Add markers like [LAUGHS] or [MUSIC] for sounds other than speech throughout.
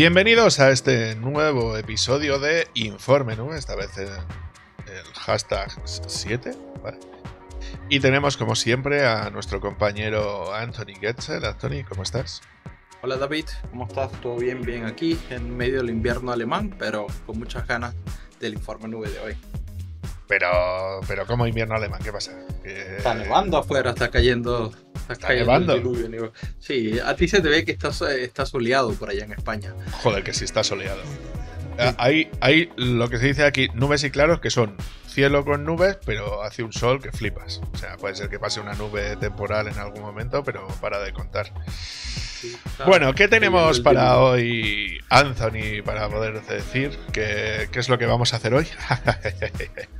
Bienvenidos a este nuevo episodio de Informe Nube, esta vez en el hashtag 7. Y tenemos como siempre a nuestro compañero Anthony Getzel. Anthony, ¿cómo estás? Hola David, ¿cómo estás? ¿Todo bien? Bien aquí, en medio del invierno alemán, pero con muchas ganas del informe nube de hoy. Pero, pero ¿cómo invierno alemán? ¿Qué pasa? Está nevando afuera, está cayendo está Sí, a ti se te ve que estás, eh, está soleado por allá en España. Joder, que sí está soleado. Ah, hay, hay lo que se dice aquí, nubes y claros que son cielo con nubes, pero hace un sol que flipas. O sea, puede ser que pase una nube temporal en algún momento, pero para de contar. bueno, ¿qué tenemos para hoy, Anthony, para poder decir? ¿Qué, qué es lo que vamos a hacer hoy? [LAUGHS]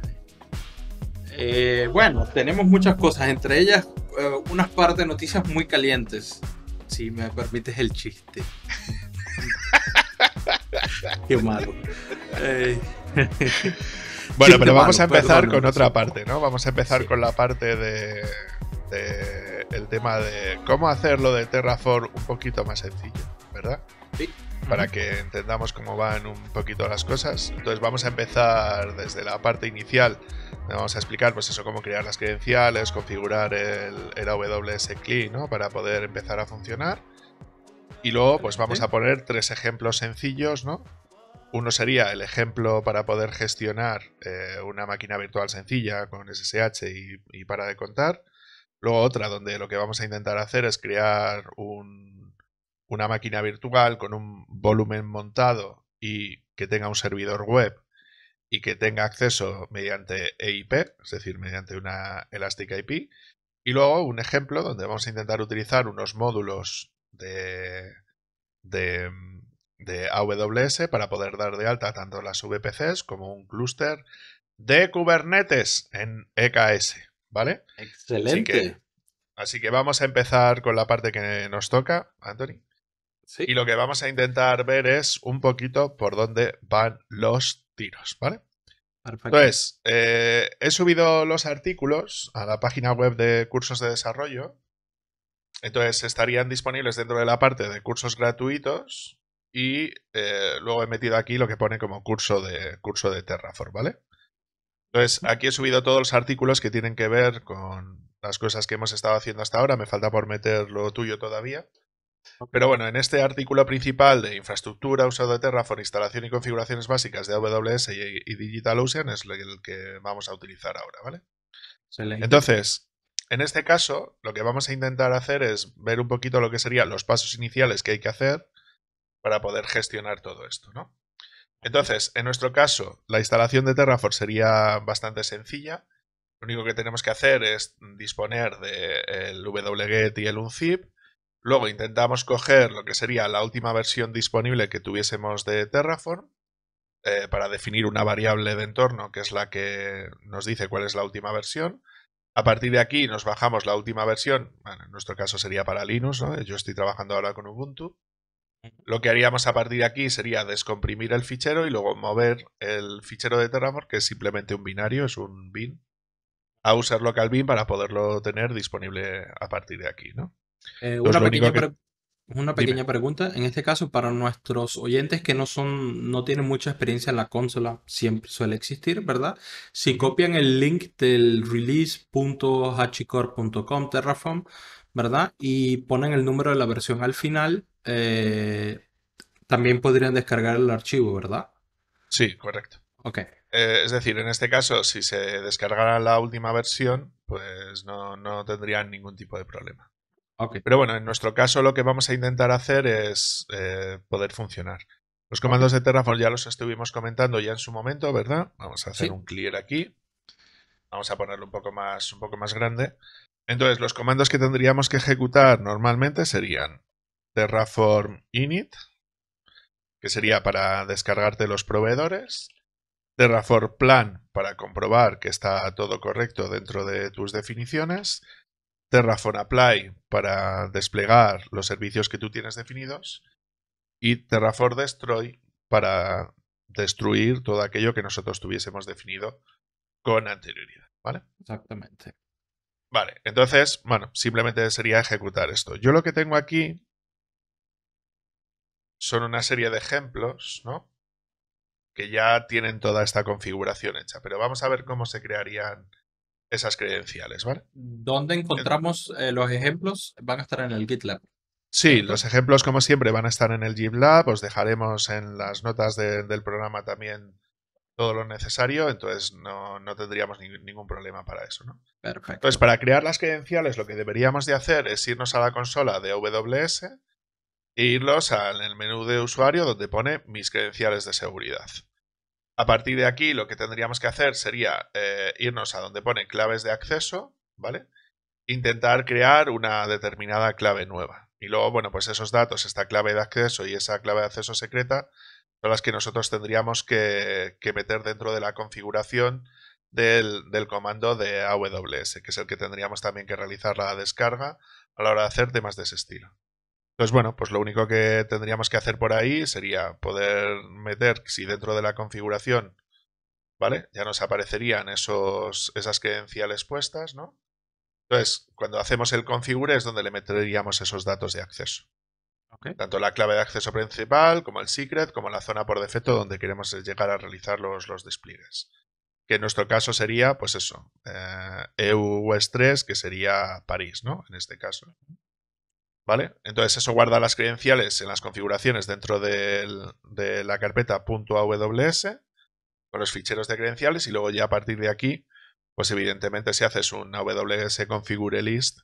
Eh, bueno, tenemos muchas cosas, entre ellas eh, unas partes de noticias muy calientes, si me permites el chiste. [LAUGHS] Qué malo. Eh, [LAUGHS] bueno, pero vamos a empezar con otra parte, ¿no? Vamos a empezar con la parte de, el tema de cómo hacerlo de Terraform un poquito más sencillo. Para que entendamos cómo van un poquito las cosas. Entonces vamos a empezar desde la parte inicial. Vamos a explicar, pues eso, cómo crear las credenciales, configurar el, AWS CLI, ¿no? Para poder empezar a funcionar. Y luego, pues vamos a poner tres ejemplos sencillos, ¿no? Uno sería el ejemplo para poder gestionar eh, una máquina virtual sencilla con SSH y, para de contar. Luego otra donde lo que vamos a intentar hacer es crear un, una máquina virtual con un volumen montado y que tenga un servidor web y que tenga acceso mediante EIP, es decir, mediante una Elastic IP. Y luego un ejemplo donde vamos a intentar utilizar unos módulos de, de, AWS para poder dar de alta tanto las VPCs como un clúster de Kubernetes en EKS, ¿vale? Excelente. Así que, así que vamos a empezar con la parte que nos toca, Anthony. Y lo que vamos a intentar ver es un poquito por dónde van los tiros, ¿vale? Pues Entonces, eh, he subido los artículos a la página web de cursos de desarrollo. Entonces, estarían disponibles dentro de la parte de cursos gratuitos. Y eh, luego he metido aquí lo que pone como curso de, curso de Terraform, ¿vale? Entonces, aquí he subido todos los artículos que tienen que ver con las cosas que hemos estado haciendo hasta ahora. Me falta por meter lo tuyo todavía. Pero bueno, en este artículo principal de infraestructura usado de Terraform, instalación y configuraciones básicas de AWS y, DigitalOcean es el que vamos a utilizar ahora, ¿vale? Entonces, en este caso, lo que vamos a intentar hacer es ver un poquito lo que serían los pasos iniciales que hay que hacer para poder gestionar todo esto, ¿no? Entonces, en nuestro caso, la instalación de Terraform sería bastante sencilla. Lo único que tenemos que hacer es disponer del WGET y el UNZIP Luego intentamos coger lo que sería la última versión disponible que tuviésemos de Terraform eh, para definir una variable de entorno que es la que nos dice cuál es la última versión. A partir de aquí nos bajamos la última versión, bueno, en nuestro caso sería para Linux, yo estoy trabajando ahora con Ubuntu. Lo que haríamos a partir de aquí sería descomprimir el fichero y luego mover el fichero de Terraform, que es simplemente un binario, es un bin, a usar local bin para poderlo tener disponible a partir de aquí. ¿no? Eh, pues una, pequeña una pequeña, pregunta, en este caso, para nuestros oyentes que no son, no tienen mucha experiencia en la consola, siempre suele existir, ¿verdad? Si copian el link del release.hcore.com Terraform, ¿verdad? Y ponen el número de la versión al final, eh, también podrían descargar el archivo, ¿verdad? Sí, correcto. Ok. Eh, es decir, en este caso, si se descargara la última versión, pues no, no tendrían ningún tipo de problema. Pero bueno, en nuestro caso lo que vamos a intentar hacer es eh, poder funcionar. Los comandos de Terraform ya los estuvimos comentando ya en su momento, ¿verdad? Vamos a hacer un clear aquí. Vamos a ponerlo un poco más, un poco más grande. Entonces, los comandos que tendríamos que ejecutar normalmente serían Terraform init, que sería para descargarte los proveedores, Terraform plan para comprobar que está todo correcto dentro de tus definiciones, Terraform Apply para desplegar los servicios que tú tienes definidos y Terraform Destroy para destruir todo aquello que nosotros tuviésemos definido con anterioridad, ¿vale? Exactamente. Vale, entonces, bueno, simplemente sería ejecutar esto. Yo lo que tengo aquí son una serie de ejemplos, ¿no? Que ya tienen toda esta configuración hecha, pero vamos a ver cómo se crearían esas credenciales, ¿vale? ¿Dónde encontramos eh, los ejemplos? Van a estar en el GitLab. Sí, los ejemplos, como siempre, van a estar en el GitLab. Os dejaremos en las notas del programa también todo lo necesario, entonces no, tendríamos ningún problema para eso, ¿no? Perfecto. Entonces, para crear las credenciales, lo que deberíamos de hacer es irnos a la consola de AWS e irlos al menú de usuario donde pone mis credenciales de seguridad. A partir de aquí lo que tendríamos que hacer sería eh, irnos a donde pone claves de acceso, ¿vale? Intentar crear una determinada clave nueva. Y luego, bueno, pues esos datos, esta clave de acceso y esa clave de acceso secreta son las que nosotros tendríamos que, meter dentro de la configuración del, comando de AWS, que es el que tendríamos también que realizar la descarga a la hora de hacer temas de ese estilo. Entonces, bueno, pues lo único que tendríamos que hacer por ahí sería poder meter, si dentro de la configuración, ¿vale? Ya nos aparecerían esos, esas credenciales puestas, ¿no? Entonces, cuando hacemos el configure es donde le meteríamos esos datos de acceso. Tanto la clave de acceso principal, como el secret, como la zona por defecto donde queremos llegar a realizar los, despliegues. Que en nuestro caso sería, pues eso, eh, eu 3 que sería París, ¿no? En este caso. Entonces eso guarda las credenciales en las configuraciones dentro de la carpeta .aws con los ficheros de credenciales y luego ya a partir de aquí, pues evidentemente si haces un aws configure list,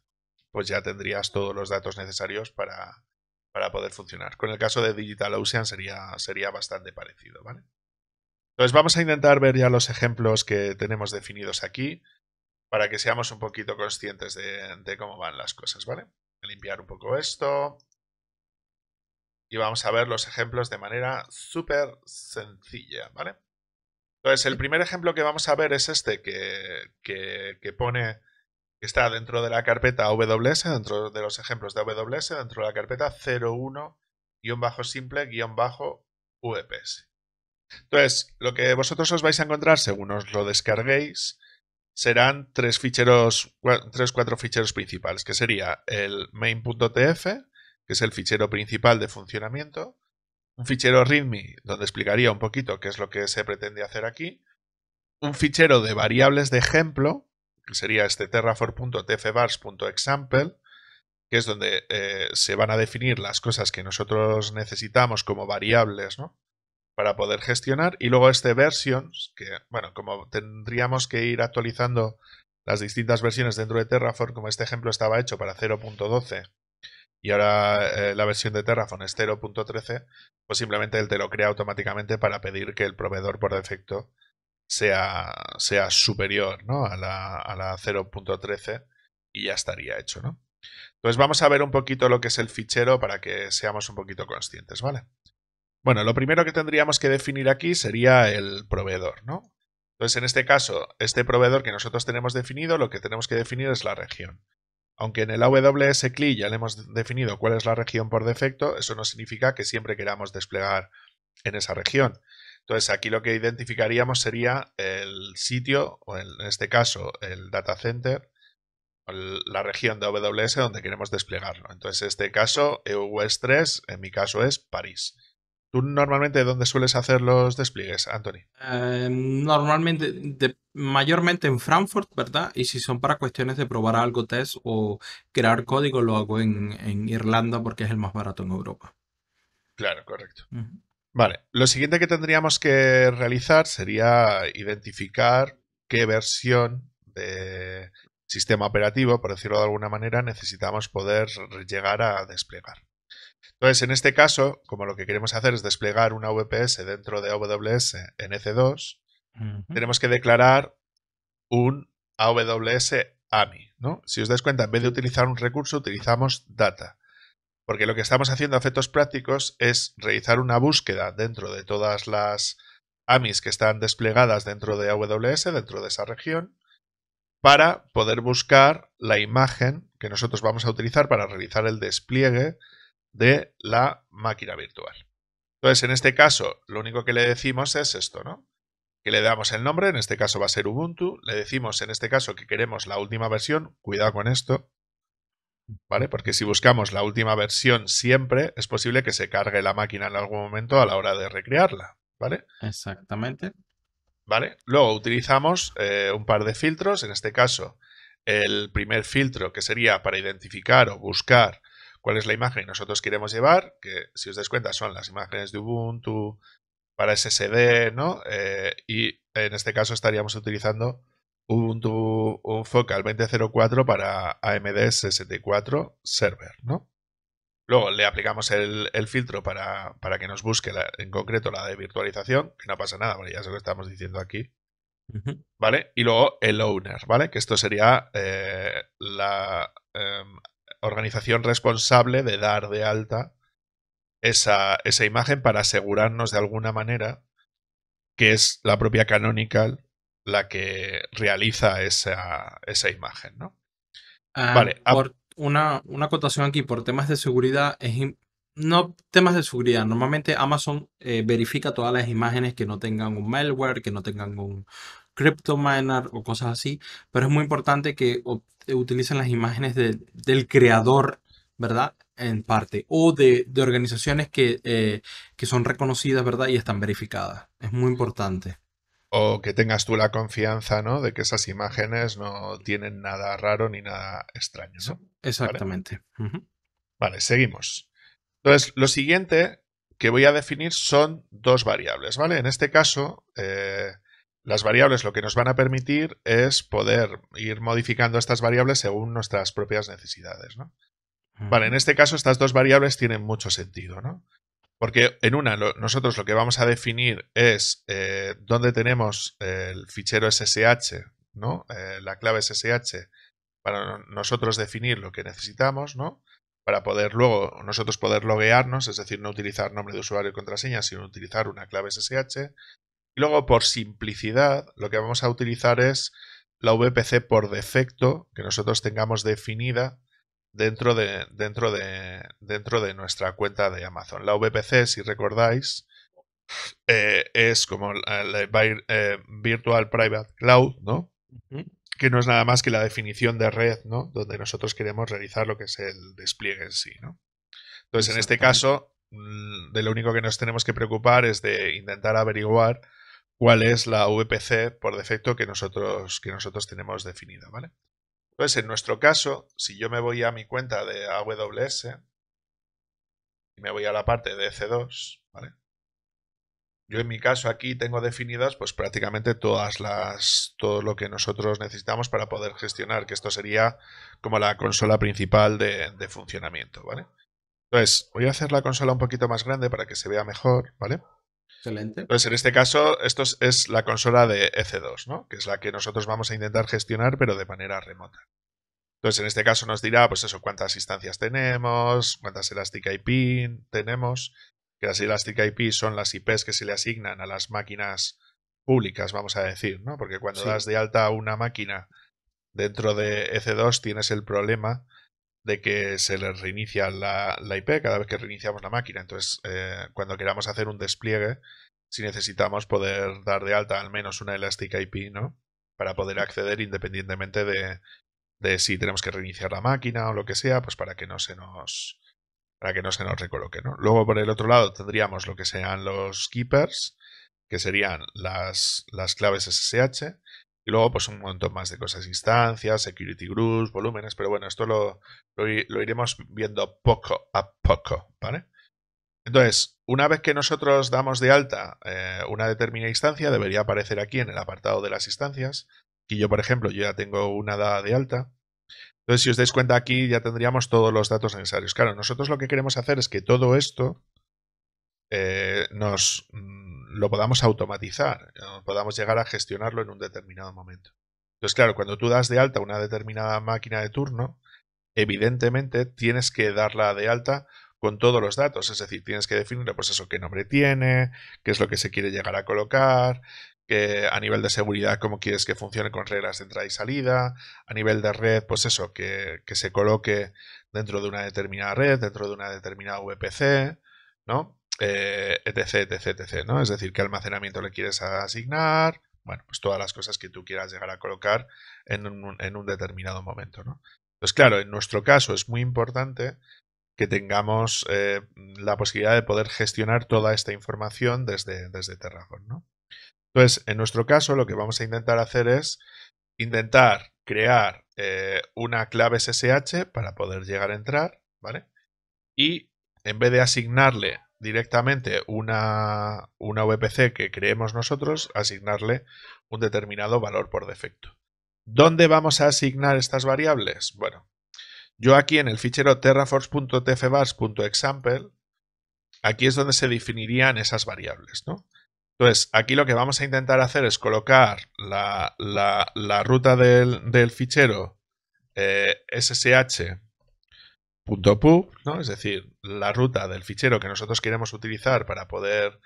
pues ya tendrías todos los datos necesarios para, poder funcionar. Con el caso de DigitalOcean sería, sería bastante parecido, ¿vale? Entonces vamos a intentar ver ya los ejemplos que tenemos definidos aquí para que seamos un poquito conscientes de, de cómo van las cosas, ¿vale? limpiar un poco esto. Y vamos a ver los ejemplos de manera súper sencilla, ¿vale? Entonces, el primer ejemplo que vamos a ver es este que, que, pone que está dentro de la carpeta WS, dentro de los ejemplos de WS, dentro de la carpeta 01-simple-VPS. Entonces, lo que vosotros os vais a encontrar según os lo descarguéis serán tres ficheros, tres, cuatro ficheros principales, que sería el main.tf, que es el fichero principal de funcionamiento, un fichero readme, donde explicaría un poquito qué es lo que se pretende hacer aquí, un fichero de variables de ejemplo, que sería este terraform.tfvars.example, que es donde eh, se van a definir las cosas que nosotros necesitamos como variables, ¿no? para poder gestionar. Y luego este versions, que bueno, como tendríamos que ir actualizando las distintas versiones dentro de Terraform, como este ejemplo estaba hecho para 0.12 y ahora eh, la versión de Terraform es 0.13, pues simplemente él te lo crea automáticamente para pedir que el proveedor por defecto sea, sea superior ¿no? a la, a la 0.13 y ya estaría hecho. ¿no? Entonces vamos a ver un poquito lo que es el fichero para que seamos un poquito conscientes, ¿vale? Bueno, lo primero que tendríamos que definir aquí sería el proveedor, ¿no? Entonces, en este caso, este proveedor que nosotros tenemos definido, lo que tenemos que definir es la región. Aunque en el AWS CLI ya le hemos definido cuál es la región por defecto, eso no significa que siempre queramos desplegar en esa región. Entonces, aquí lo que identificaríamos sería el sitio, o en este caso, el data center, la región de AWS donde queremos desplegarlo. Entonces, en este caso, EUS3, en mi caso es París. ¿Tú normalmente dónde sueles hacer los despliegues, Anthony? Eh, normalmente, mayormente en Frankfurt, ¿verdad? Y si son para cuestiones de probar algo test o crear código, lo hago en, Irlanda porque es el más barato en Europa. Claro, correcto. Vale, lo siguiente que tendríamos que realizar sería identificar qué versión de sistema operativo, por decirlo de alguna manera, necesitamos poder llegar a desplegar. Entonces, en este caso, como lo que queremos hacer es desplegar una VPS dentro de AWS en EC2, tenemos que declarar un AWS AMI. Si os dais cuenta, en vez de utilizar un recurso, utilizamos data. Porque lo que estamos haciendo a efectos prácticos es realizar una búsqueda dentro de todas las AMIs que están desplegadas dentro de AWS, dentro de esa región, para poder buscar la imagen que nosotros vamos a utilizar para realizar el despliegue de la máquina virtual. Entonces, en este caso, lo único que le decimos es esto, ¿no? Que le damos el nombre, en este caso va a ser Ubuntu, le decimos en este caso que queremos la última versión, cuidado con esto, ¿vale? Porque si buscamos la última versión siempre, es posible que se cargue la máquina en algún momento a la hora de recrearla, ¿vale? Exactamente. ¿Vale? Luego utilizamos eh, un par de filtros, en este caso, el primer filtro que sería para identificar o buscar cuál es la imagen que nosotros queremos llevar, que si os dais cuenta son las imágenes de Ubuntu para SSD, ¿no? Eh, y en este caso estaríamos utilizando Ubuntu un Focal 2004 para AMD 64 Server, ¿no? Luego le aplicamos el, filtro para, que nos busque en concreto la de virtualización, que no pasa nada, porque ya se lo que estamos diciendo aquí. ¿Vale? Y luego el owner, ¿vale? Que esto sería eh, la, em, organización responsable de dar de alta esa, esa imagen para asegurarnos de alguna manera que es la propia Canonical la que realiza esa, esa imagen, ¿no? Ah, vale. una, una acotación aquí, por temas de seguridad, es no temas de seguridad. Normalmente Amazon eh, verifica todas las imágenes que no tengan un malware, que no tengan un, CryptoMiner o cosas así, pero es muy importante que eh, utilicen las imágenes del creador, ¿verdad? En parte, o de, organizaciones eh, que, son reconocidas, ¿verdad? Y están verificadas. Es muy importante. O que tengas tú la confianza, ¿no? De que esas imágenes no tienen nada raro ni nada extraño, Exactamente. Vale, seguimos. Entonces, lo siguiente que voy a definir son dos variables, ¿vale? En este caso, eh, las variables lo que nos van a permitir es poder ir modificando estas variables según nuestras propias necesidades, Vale, en este caso estas dos variables tienen mucho sentido, ¿no? Porque en una nosotros lo que vamos a definir es eh, dónde tenemos el fichero SSH, ¿no? Eh, la clave SSH para nosotros definir lo que necesitamos, ¿no? Para poder luego nosotros poder loguearnos, es decir, no utilizar nombre de usuario y contraseña, sino utilizar una clave SSH y luego, por simplicidad, lo que vamos a utilizar es la VPC por defecto que nosotros tengamos definida dentro de, dentro de, dentro de nuestra cuenta de Amazon. La VPC, si recordáis, eh, es como la, eh, Virtual Private Cloud, ¿no? Que no es nada más que la definición de red, ¿no? Donde nosotros queremos realizar lo que es el despliegue en sí, ¿no? Entonces, en este caso, mm, de lo único que nos tenemos que preocupar es de intentar averiguar cuál es la VPC por defecto que nosotros, que nosotros tenemos definida, ¿vale? Entonces, pues en nuestro caso, si yo me voy a mi cuenta de AWS y me voy a la parte de c 2 ¿vale? Yo en mi caso aquí tengo definidas pues prácticamente todas las todo lo que nosotros necesitamos para poder gestionar, que esto sería como la consola principal de, de funcionamiento, ¿vale? Entonces, voy a hacer la consola un poquito más grande para que se vea mejor, ¿vale? Excelente. Entonces, pues en este caso, esto es, la consola de EC2, ¿no? Que es la que nosotros vamos a intentar gestionar, pero de manera remota. Entonces, en este caso nos dirá, pues eso, cuántas instancias tenemos, cuántas Elastic IP tenemos, que las Elastic IP son las IPs que se le asignan a las máquinas públicas, vamos a decir, ¿no? Porque cuando das de alta una máquina dentro de EC2 tienes el problema de que se les reinicia la, IP cada vez que reiniciamos la máquina. Entonces, eh, cuando queramos hacer un despliegue, si necesitamos poder dar de alta al menos una elástica IP, ¿no? Para poder acceder independientemente de, si tenemos que reiniciar la máquina o lo que sea, pues para que no se nos para que no se nos recoloque, ¿no? Luego por el otro lado tendríamos lo que sean los keepers, que serían las, las claves SSH, y luego, pues un montón más de cosas, instancias, security groups, volúmenes, pero bueno, esto lo, lo, iremos viendo poco a poco, ¿vale? Entonces, una vez que nosotros damos de alta eh, una determinada instancia, debería aparecer aquí en el apartado de las instancias. Y yo, por ejemplo, yo ya tengo una dada de alta. Entonces, si os dais cuenta aquí, ya tendríamos todos los datos necesarios. Claro, nosotros lo que queremos hacer es que todo esto eh, nos, mm, lo podamos automatizar, eh, podamos llegar a gestionarlo en un determinado momento. Entonces, claro, cuando tú das de alta una determinada máquina de turno, evidentemente tienes que darla de alta con todos los datos, es decir, tienes que definirle, pues eso, qué nombre tiene, qué es lo que se quiere llegar a colocar, que a nivel de seguridad cómo quieres que funcione con reglas de entrada y salida, a nivel de red, pues eso, que, que se coloque dentro de una determinada red, dentro de una determinada VPC, ¿no? Eh, etc, etc, etc, ¿no? Es decir, qué almacenamiento le quieres asignar, bueno, pues todas las cosas que tú quieras llegar a colocar en un, determinado momento, ¿no? Pues claro, en nuestro caso es muy importante que tengamos eh, la posibilidad de poder gestionar toda esta información desde, desde Terraform, ¿no? Entonces, en nuestro caso, lo que vamos a intentar hacer es intentar crear eh, una clave SSH para poder llegar a entrar, ¿vale? Y en vez de asignarle directamente una, una VPC que creemos nosotros, asignarle un determinado valor por defecto. ¿Dónde vamos a asignar estas variables? Bueno, yo aquí en el fichero terraforce.tfbars.example, aquí es donde se definirían esas variables, ¿no? Entonces, aquí lo que vamos a intentar hacer es colocar la, ruta del, fichero SSH eh, .pub, ¿no? Es decir, la ruta del fichero que nosotros queremos utilizar para poder,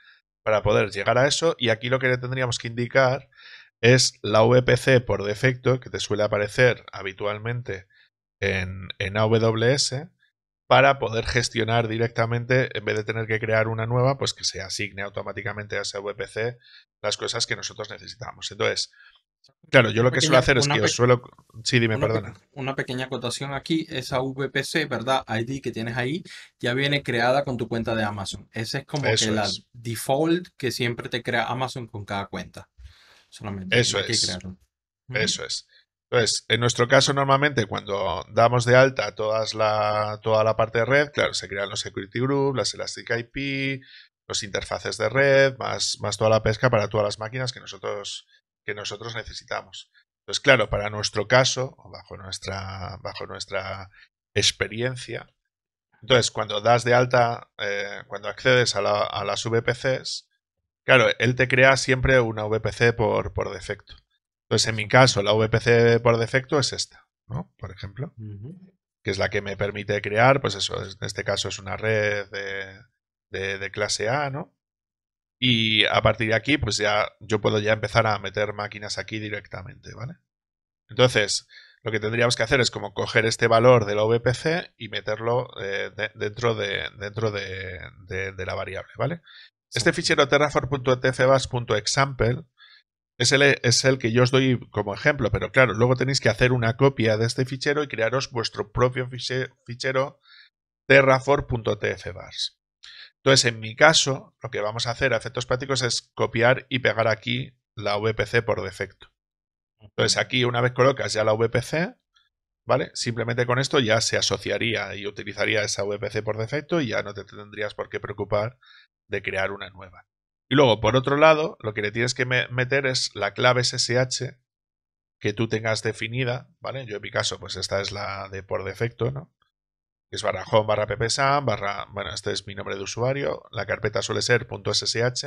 para poder llegar a eso. Y aquí lo que le tendríamos que indicar es la VPC por defecto, que te suele aparecer habitualmente en, en AWS, para poder gestionar directamente, en vez de tener que crear una nueva, pues que se asigne automáticamente a esa VPC las cosas que nosotros necesitamos. Entonces, Claro, yo lo que suelo hacer es que suelo. Sí, dime, perdona. una pequeña acotación aquí. Esa VPC, ¿verdad? ID que tienes ahí, ya viene creada con tu cuenta de Amazon. Esa es como que la default que siempre te crea Amazon con cada cuenta. Solamente. Eso es. Que Eso es. Entonces, pues, en nuestro caso, normalmente cuando damos de alta todas la, toda la parte de red, claro, se crean los security Group, las Elastic IP, los interfaces de red, más, más toda la pesca para todas las máquinas que nosotros que nosotros necesitamos. Entonces, claro, para nuestro caso, bajo nuestra, bajo nuestra experiencia, entonces cuando das de alta, eh, cuando accedes a, la, las VPCs, claro, él te crea siempre una VPC por, por defecto. Entonces, en mi caso, la VPC por defecto es esta, ¿no? Por ejemplo, que es la que me permite crear, pues eso, en este caso es una red de, de clase A, ¿no? Y a partir de aquí, pues ya yo puedo ya empezar a meter máquinas aquí directamente, ¿vale? Entonces, lo que tendríamos que hacer es como coger este valor de la VPC y meterlo eh, dentro, de, dentro de, la variable, ¿vale? Este fichero terrafor.tfbars.example es el, es el que yo os doy como ejemplo, pero claro, luego tenéis que hacer una copia de este fichero y crearos vuestro propio fichero terraform.tfbars. Entonces, en mi caso, lo que vamos a hacer a efectos prácticos es copiar y pegar aquí la VPC por defecto. Entonces, aquí una vez colocas ya la VPC, ¿vale? Simplemente con esto ya se asociaría y utilizaría esa VPC por defecto y ya no te tendrías por qué preocupar de crear una nueva. Y luego, por otro lado, lo que le tienes que meter es la clave SSH que tú tengas definida, ¿vale? Yo en mi caso, pues esta es la de por defecto, ¿no? es barra home barra ppsam barra, bueno, este es mi nombre de usuario, la carpeta suele ser .ssh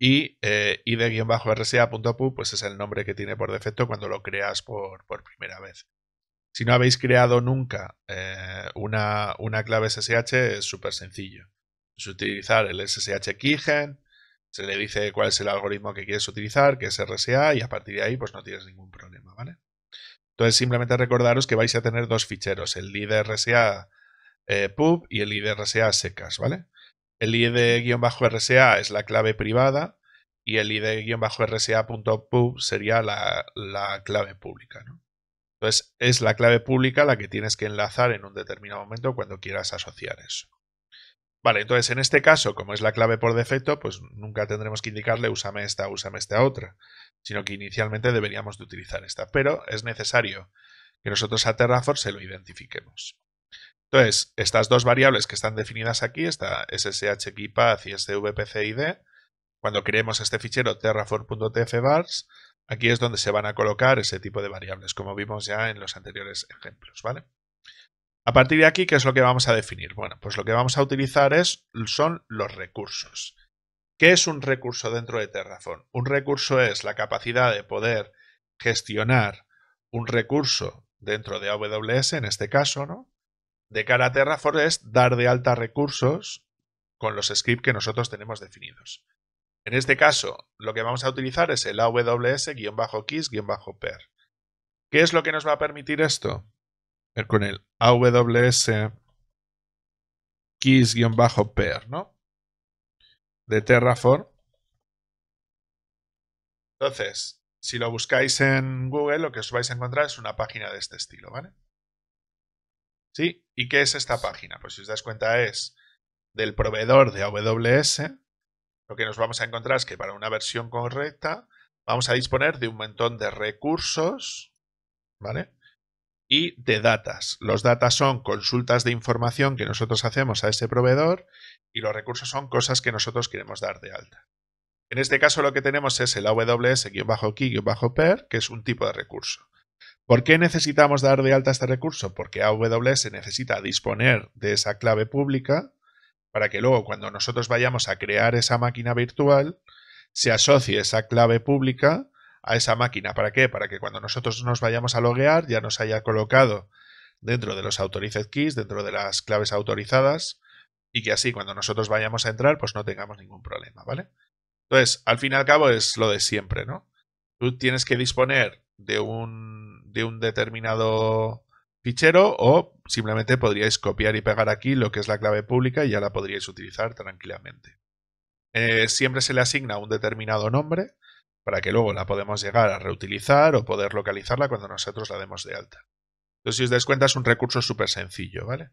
y eh, id-rsa.pub pues es el nombre que tiene por defecto cuando lo creas por, primera vez. Si no habéis creado nunca eh, una, una, clave SSH es súper sencillo. Es utilizar el SSH keygen, se le dice cuál es el algoritmo que quieres utilizar, que es RSA y a partir de ahí pues no tienes ningún problema, ¿vale? Entonces simplemente recordaros que vais a tener dos ficheros, el IDRSA eh, pub y el IDRSA secas, ¿vale? El ID-RSA es la clave privada y el ID-RSA.pub sería la, clave pública, ¿no? Entonces es la clave pública la que tienes que enlazar en un determinado momento cuando quieras asociar eso. Vale, entonces en este caso, como es la clave por defecto, pues nunca tendremos que indicarle úsame esta, úsame esta otra, sino que inicialmente deberíamos de utilizar esta, pero es necesario que nosotros a Terraform se lo identifiquemos. Entonces, estas dos variables que están definidas aquí, esta sshKeyPath y svpcid, cuando creemos este fichero terraform.tfvars, aquí es donde se van a colocar ese tipo de variables, como vimos ya en los anteriores ejemplos, ¿vale? A partir de aquí, ¿qué es lo que vamos a definir? Bueno, pues lo que vamos a utilizar es, son los recursos. ¿Qué es un recurso dentro de Terraform? Un recurso es la capacidad de poder gestionar un recurso dentro de AWS, en este caso, ¿no? De cara a Terraform es dar de alta recursos con los scripts que nosotros tenemos definidos. En este caso, lo que vamos a utilizar es el aws kiss e ¿Qué es lo que nos va a permitir esto? Con el AWS kiss per ¿no? de Terraform. Entonces, si lo buscáis en Google, lo que os vais a encontrar es una página de este estilo, ¿vale? ¿Sí? ¿Y qué es esta página? Pues si os dais cuenta es del proveedor de AWS. Lo que nos vamos a encontrar es que para una versión correcta vamos a disponer de un montón de recursos, ¿vale? y de datas. Los datas son consultas de información que nosotros hacemos a ese proveedor y los recursos son cosas que nosotros queremos dar de alta. En este caso lo que tenemos es el AWS-Key-Per, que es un tipo de recurso. ¿Por qué necesitamos dar de alta este recurso? Porque AWS necesita disponer de esa clave pública para que luego cuando nosotros vayamos a crear esa máquina virtual se asocie esa clave pública a esa máquina. ¿Para qué? Para que cuando nosotros nos vayamos a loguear ya nos haya colocado dentro de los authorized keys, dentro de las claves autorizadas, y que así cuando nosotros vayamos a entrar pues no tengamos ningún problema, ¿vale? Entonces, al fin y al cabo es lo de siempre, ¿no? Tú tienes que disponer de un, de un determinado fichero o simplemente podríais copiar y pegar aquí lo que es la clave pública y ya la podríais utilizar tranquilamente. Eh, siempre se le asigna un determinado nombre, para que luego la podemos llegar a reutilizar o poder localizarla cuando nosotros la demos de alta. Entonces, si os dais cuenta, es un recurso súper sencillo, ¿vale?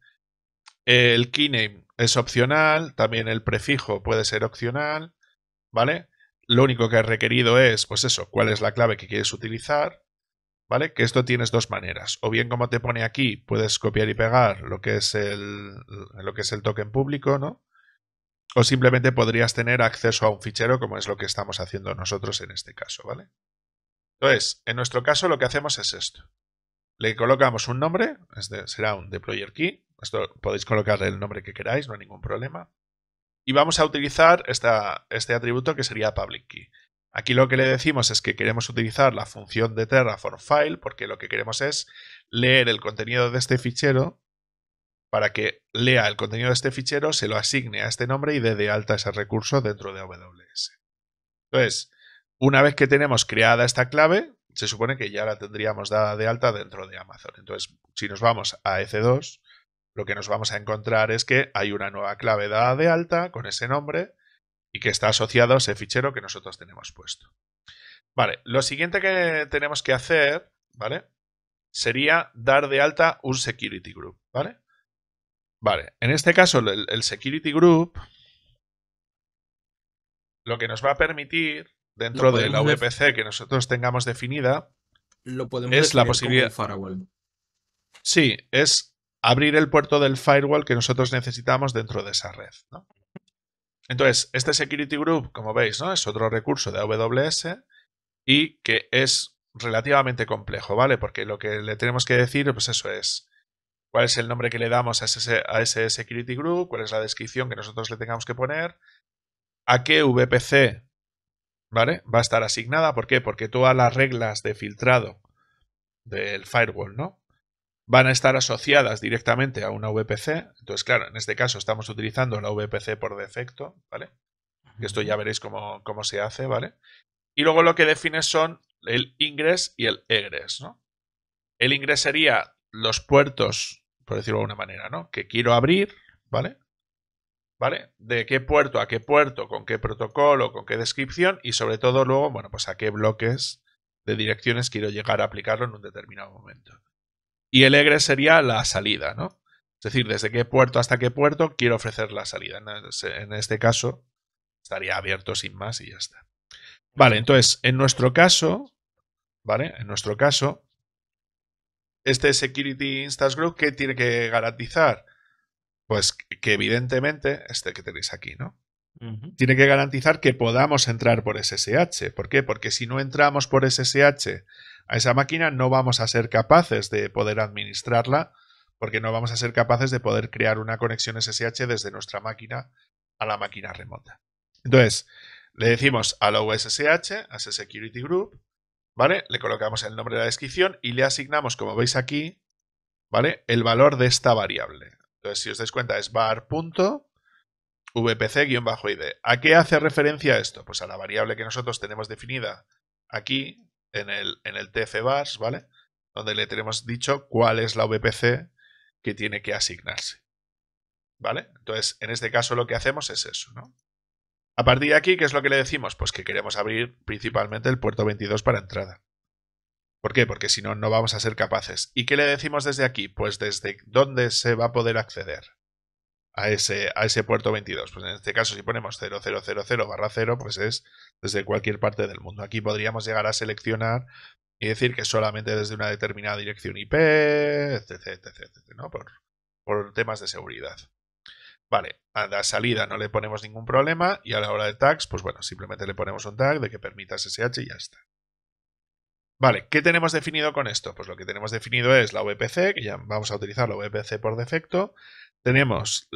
El name es opcional, también el prefijo puede ser opcional, ¿vale? Lo único que es requerido es, pues eso, cuál es la clave que quieres utilizar, ¿vale? Que esto tienes dos maneras. O bien, como te pone aquí, puedes copiar y pegar lo que es el, lo que es el token público, ¿no? o simplemente podrías tener acceso a un fichero como es lo que estamos haciendo nosotros en este caso, ¿vale? Entonces, en nuestro caso lo que hacemos es esto. Le colocamos un nombre, este será un deployer key, esto podéis colocarle el nombre que queráis, no hay ningún problema. Y vamos a utilizar esta, este atributo que sería public key. Aquí lo que le decimos es que queremos utilizar la función de Terraform file porque lo que queremos es leer el contenido de este fichero para que lea el contenido de este fichero, se lo asigne a este nombre y dé de alta ese recurso dentro de AWS. Entonces, una vez que tenemos creada esta clave, se supone que ya la tendríamos dada de alta dentro de Amazon. Entonces, si nos vamos a EC2, lo que nos vamos a encontrar es que hay una nueva clave dada de alta con ese nombre y que está asociado a ese fichero que nosotros tenemos puesto. Vale, lo siguiente que tenemos que hacer, ¿vale? Sería dar de alta un security group, ¿vale? Vale, en este caso el, security group lo que nos va a permitir dentro de la VPC que nosotros tengamos definida es la eh, posibilidad firewall. Sí, es abrir el puerto del firewall que nosotros necesitamos dentro de esa red. Entonces, este security group, como veis, ¿no? es otro recurso de AWS y que es relativamente complejo, ¿vale? Porque lo que le tenemos que decir, pues eso es cuál es el nombre que le damos a ese, a security group, cuál es la descripción que nosotros le tengamos que poner, a qué VPC ¿vale? va a estar asignada. ¿Por qué? Porque todas las reglas de filtrado del firewall, ¿no? Van a estar asociadas directamente a una VPC. Entonces, claro, en este caso estamos utilizando la VPC por defecto, ¿vale? esto ya veréis cómo, se hace, ¿vale? Y luego lo que define son el ingres y el egres ¿no? El ingres sería los puertos por decirlo de alguna manera, ¿no? Que quiero abrir, ¿vale? ¿Vale? De qué puerto a qué puerto, con qué protocolo, con qué descripción y sobre todo luego, bueno, pues a qué bloques de direcciones quiero llegar a aplicarlo en un determinado momento. Y el egres sería la salida, ¿no? Es decir, desde qué puerto hasta qué puerto quiero ofrecer la salida. En este caso, estaría abierto sin más y ya está. Vale, entonces, en nuestro caso, ¿vale? En nuestro caso, este Security Instance Group, ¿qué tiene que garantizar? Pues que evidentemente, este que tenéis aquí, ¿no? Tiene que garantizar que podamos entrar por SSH. ¿Por qué? Porque si no entramos por SSH a esa máquina, no vamos a ser capaces de poder administrarla, porque no vamos a ser capaces de poder crear una conexión SSH desde nuestra máquina a la máquina remota. Entonces, le decimos a la USSH, a ese Security Group, ¿vale? Le colocamos el nombre de la descripción y le asignamos, como veis aquí, ¿vale? El valor de esta variable. Entonces, si os dais cuenta, es var.vpc-id. ¿A qué hace referencia esto? Pues a la variable que nosotros tenemos definida aquí, en el, en el ¿vale? Donde le tenemos dicho cuál es la vpc que tiene que asignarse. ¿Vale? Entonces, en este caso lo que hacemos es eso, ¿no? A partir de aquí, ¿qué es lo que le decimos? Pues que queremos abrir principalmente el puerto 22 para entrada. ¿Por qué? Porque si no, no vamos a ser capaces. ¿Y qué le decimos desde aquí? Pues desde dónde se va a poder acceder a ese, a ese puerto 22. Pues en este caso, si ponemos 0000 barra 0, pues es desde cualquier parte del mundo. Aquí podríamos llegar a seleccionar y decir que solamente desde una determinada dirección IP, etc, etc, etc, ¿no? Por, por temas de seguridad. Vale, a la salida no le ponemos ningún problema y a la hora de tags, pues bueno, simplemente le ponemos un tag de que permita SSH y ya está. Vale, ¿qué tenemos definido con esto? Pues lo que tenemos definido es la VPC, que ya vamos a utilizar la VPC por defecto. Tenemos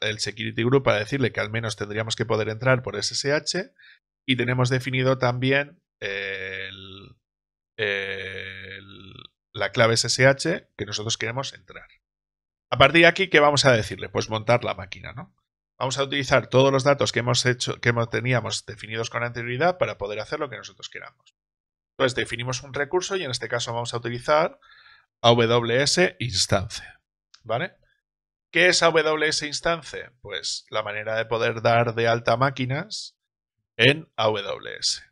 el security group para decirle que al menos tendríamos que poder entrar por SSH. Y tenemos definido también la clave SSH que nosotros queremos entrar. A partir de aquí, ¿qué vamos a decirle? Pues montar la máquina, ¿no? Vamos a utilizar todos los datos que hemos hecho, que teníamos definidos con anterioridad para poder hacer lo que nosotros queramos. Entonces definimos un recurso y en este caso vamos a utilizar AWS instance, ¿vale? ¿Qué es AWS Instance? Pues la manera de poder dar de alta máquinas en AWS.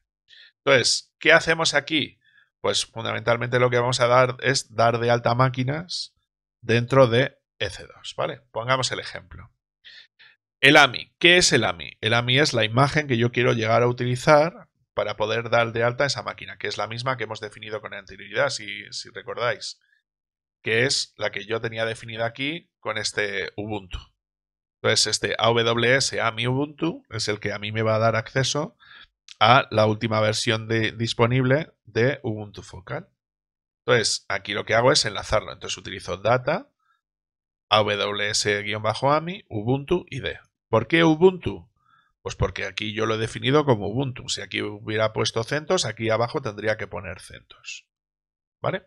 Entonces, ¿qué hacemos aquí? Pues fundamentalmente lo que vamos a dar es dar de alta máquinas dentro de EC2, ¿vale? Pongamos el ejemplo. El AMI. ¿Qué es el AMI? El AMI es la imagen que yo quiero llegar a utilizar para poder dar de alta esa máquina, que es la misma que hemos definido con anterioridad, si, si recordáis, que es la que yo tenía definida aquí con este Ubuntu. Entonces, este AWS AMI Ubuntu es el que a mí me va a dar acceso a la última versión de, disponible de Ubuntu Focal. Entonces, aquí lo que hago es enlazarlo. Entonces, utilizo data, AWS-AMI, Ubuntu y D. ¿Por qué Ubuntu? Pues porque aquí yo lo he definido como Ubuntu. Si aquí hubiera puesto CentOS, aquí abajo tendría que poner CentOS. ¿Vale?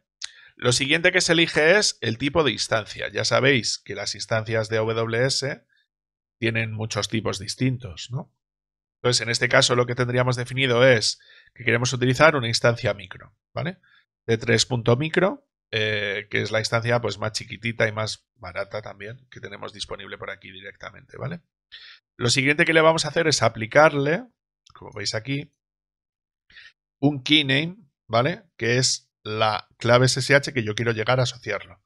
Lo siguiente que se elige es el tipo de instancia. Ya sabéis que las instancias de AWS tienen muchos tipos distintos, ¿no? Entonces, en este caso lo que tendríamos definido es que queremos utilizar una instancia micro, ¿vale? De 3.micro eh, que es la instancia pues más chiquitita y más barata también que tenemos disponible por aquí directamente, ¿vale? Lo siguiente que le vamos a hacer es aplicarle, como veis aquí, un name ¿vale? Que es la clave SSH que yo quiero llegar a asociarlo.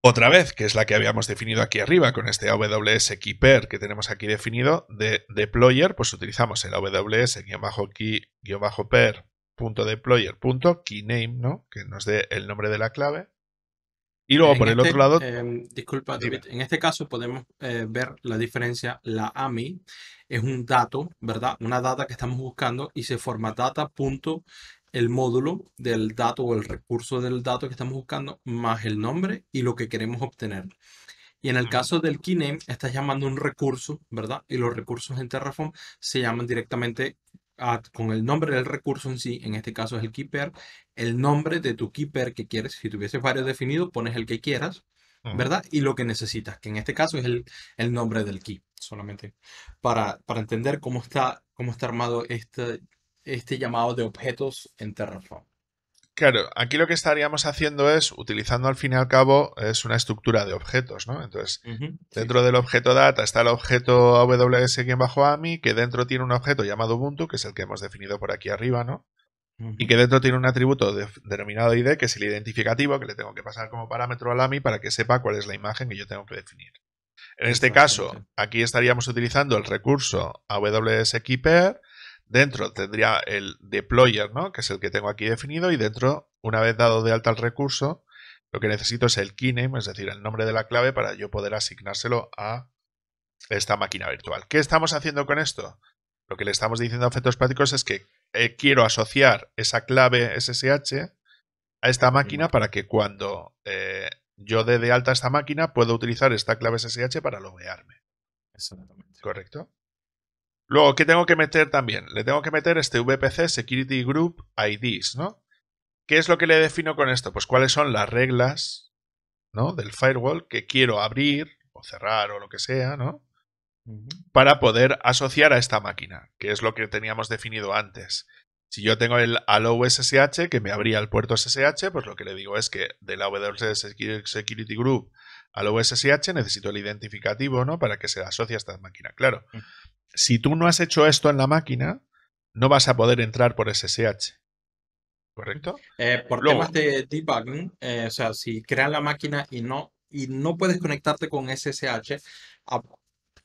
Otra vez, que es la que habíamos definido aquí arriba con este AWS KeyPair que tenemos aquí definido de deployer, pues utilizamos el AWS-key-per .deployer.keyname, ¿no? Que nos dé el nombre de la clave. Y luego por el este, otro lado. Eh, disculpa, David. En este caso podemos eh, ver la diferencia. La AMI es un dato, ¿verdad? Una data que estamos buscando y se forma data. el módulo del dato o el recurso del dato que estamos buscando más el nombre y lo que queremos obtener. Y en el caso del keyname, estás llamando un recurso, ¿verdad? Y los recursos en Terraform se llaman directamente con el nombre del recurso en sí, en este caso es el keeper, el nombre de tu key que quieres. Si tuvieses varios definidos, pones el que quieras, ¿verdad? Y lo que necesitas, que en este caso es el, el nombre del key, solamente para, para entender cómo está, cómo está armado este, este llamado de objetos en Terraform. Claro, aquí lo que estaríamos haciendo es, utilizando al fin y al cabo, es una estructura de objetos, ¿no? Entonces, dentro del objeto data está el objeto AWS-AMI, que dentro tiene un objeto llamado Ubuntu, que es el que hemos definido por aquí arriba, ¿no? Y que dentro tiene un atributo denominado ID, que es el identificativo, que le tengo que pasar como parámetro al AMI para que sepa cuál es la imagen que yo tengo que definir. En este caso, aquí estaríamos utilizando el recurso AWS Keeper, Dentro tendría el deployer, ¿no? que es el que tengo aquí definido, y dentro, una vez dado de alta el recurso, lo que necesito es el keyname, es decir, el nombre de la clave para yo poder asignárselo a esta máquina virtual. ¿Qué estamos haciendo con esto? Lo que le estamos diciendo a efectos prácticos es que eh, quiero asociar esa clave SSH a esta máquina para que cuando eh, yo dé de alta esta máquina pueda utilizar esta clave SSH para loguearme. Exactamente. ¿Correcto? Luego, ¿qué tengo que meter también? Le tengo que meter este VPC Security Group IDs, ¿no? ¿Qué es lo que le defino con esto? Pues cuáles son las reglas, ¿no? Del firewall que quiero abrir o cerrar o lo que sea, ¿no? Para poder asociar a esta máquina, que es lo que teníamos definido antes. Si yo tengo el allow SSH que me abría el puerto SSH, pues lo que le digo es que del AWS Security Group allow SSH necesito el identificativo, ¿no? Para que se asocie a esta máquina. Claro, mm si tú no has hecho esto en la máquina, no vas a poder entrar por SSH. ¿Correcto? Eh, por temas de debugging, eh, o sea, si creas la máquina y no, y no puedes conectarte con SSH,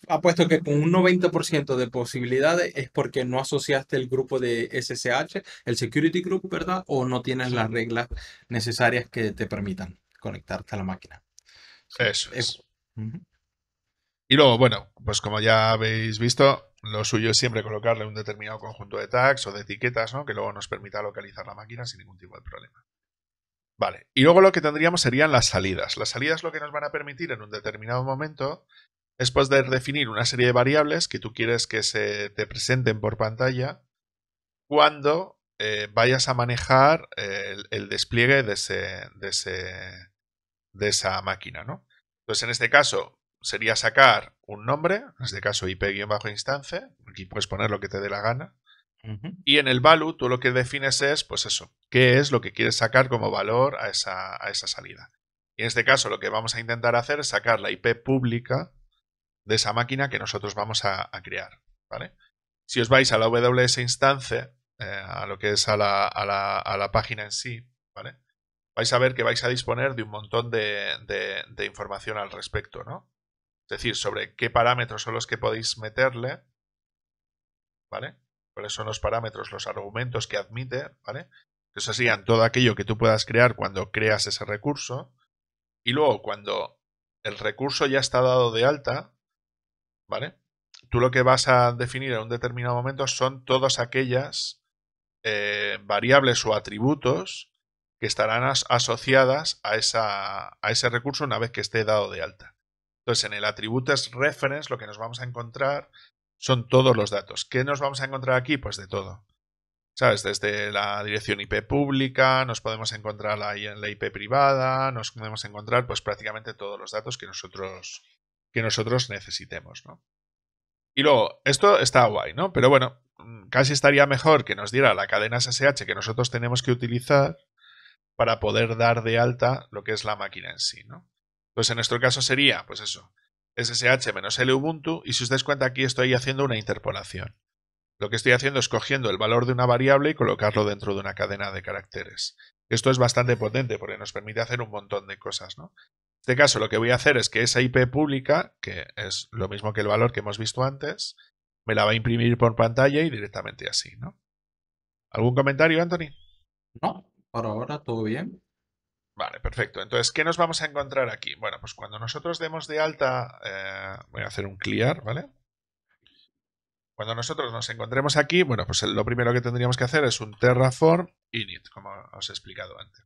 apuesto que con un 90% de posibilidades es porque no asociaste el grupo de SSH, el security group, ¿verdad? O no tienes las reglas necesarias que te permitan conectarte a la máquina. Eso es. Y luego, bueno, pues como ya habéis visto, lo suyo es siempre colocarle un determinado conjunto de tags o de etiquetas, ¿no? Que luego nos permita localizar la máquina sin ningún tipo de problema. Vale, y luego lo que tendríamos serían las salidas. Las salidas lo que nos van a permitir en un determinado momento es poder pues, definir una serie de variables que tú quieres que se te presenten por pantalla cuando eh, vayas a manejar el, despliegue de, ese, de esa máquina, ¿no? Entonces, en este caso, sería sacar un nombre, en este caso IP-instancia, aquí puedes poner lo que te dé la gana, y en el value tú lo que defines es, pues eso, qué es lo que quieres sacar como valor a esa, a esa salida. Y en este caso lo que vamos a intentar hacer es sacar la IP pública de esa máquina que nosotros vamos a, crear, ¿vale? Si os vais a la WS instancia, eh, a lo que es a la, a, la, a la, página en sí, ¿vale? Vais a ver que vais a disponer de un montón de, de información al respecto, ¿no? decir, sobre qué parámetros son los que podéis meterle, ¿vale? Cuáles son los parámetros, los argumentos que admite, ¿vale? Que eso serían todo aquello que tú puedas crear cuando creas ese recurso. Y luego, cuando el recurso ya está dado de alta, ¿vale? Tú lo que vas a definir en un determinado momento son todas aquellas eh, variables o atributos que estarán asociadas a ese recurso una vez que esté dado de alta. Entonces, en el atributos reference lo que nos vamos a encontrar son todos los datos. ¿Qué nos vamos a encontrar aquí? Pues de todo. ¿Sabes? Desde la dirección IP pública, nos podemos encontrar ahí en la IP privada, nos podemos encontrar pues prácticamente todos los datos que nosotros, que nosotros necesitemos, Y luego, esto está guay, ¿no? Pero bueno, casi estaría mejor que nos diera la cadena SSH que nosotros tenemos que utilizar para poder dar de alta lo que es la máquina en sí, ¿no? Pues en nuestro caso sería, pues eso, ssh -l ubuntu y si os dais cuenta aquí estoy haciendo una interpolación. Lo que estoy haciendo es cogiendo el valor de una variable y colocarlo dentro de una cadena de caracteres. Esto es bastante potente porque nos permite hacer un montón de cosas, ¿no? En este caso lo que voy a hacer es que esa IP pública, que es lo mismo que el valor que hemos visto antes, me la va a imprimir por pantalla y directamente así, ¿no? ¿Algún comentario, Anthony? No, por ahora todo bien. Vale, perfecto. Entonces, ¿qué nos vamos a encontrar aquí? Bueno, pues cuando nosotros demos de alta, eh, voy a hacer un clear, ¿vale? Cuando nosotros nos encontremos aquí, bueno, pues lo primero que tendríamos que hacer es un Terraform init, como os he explicado antes.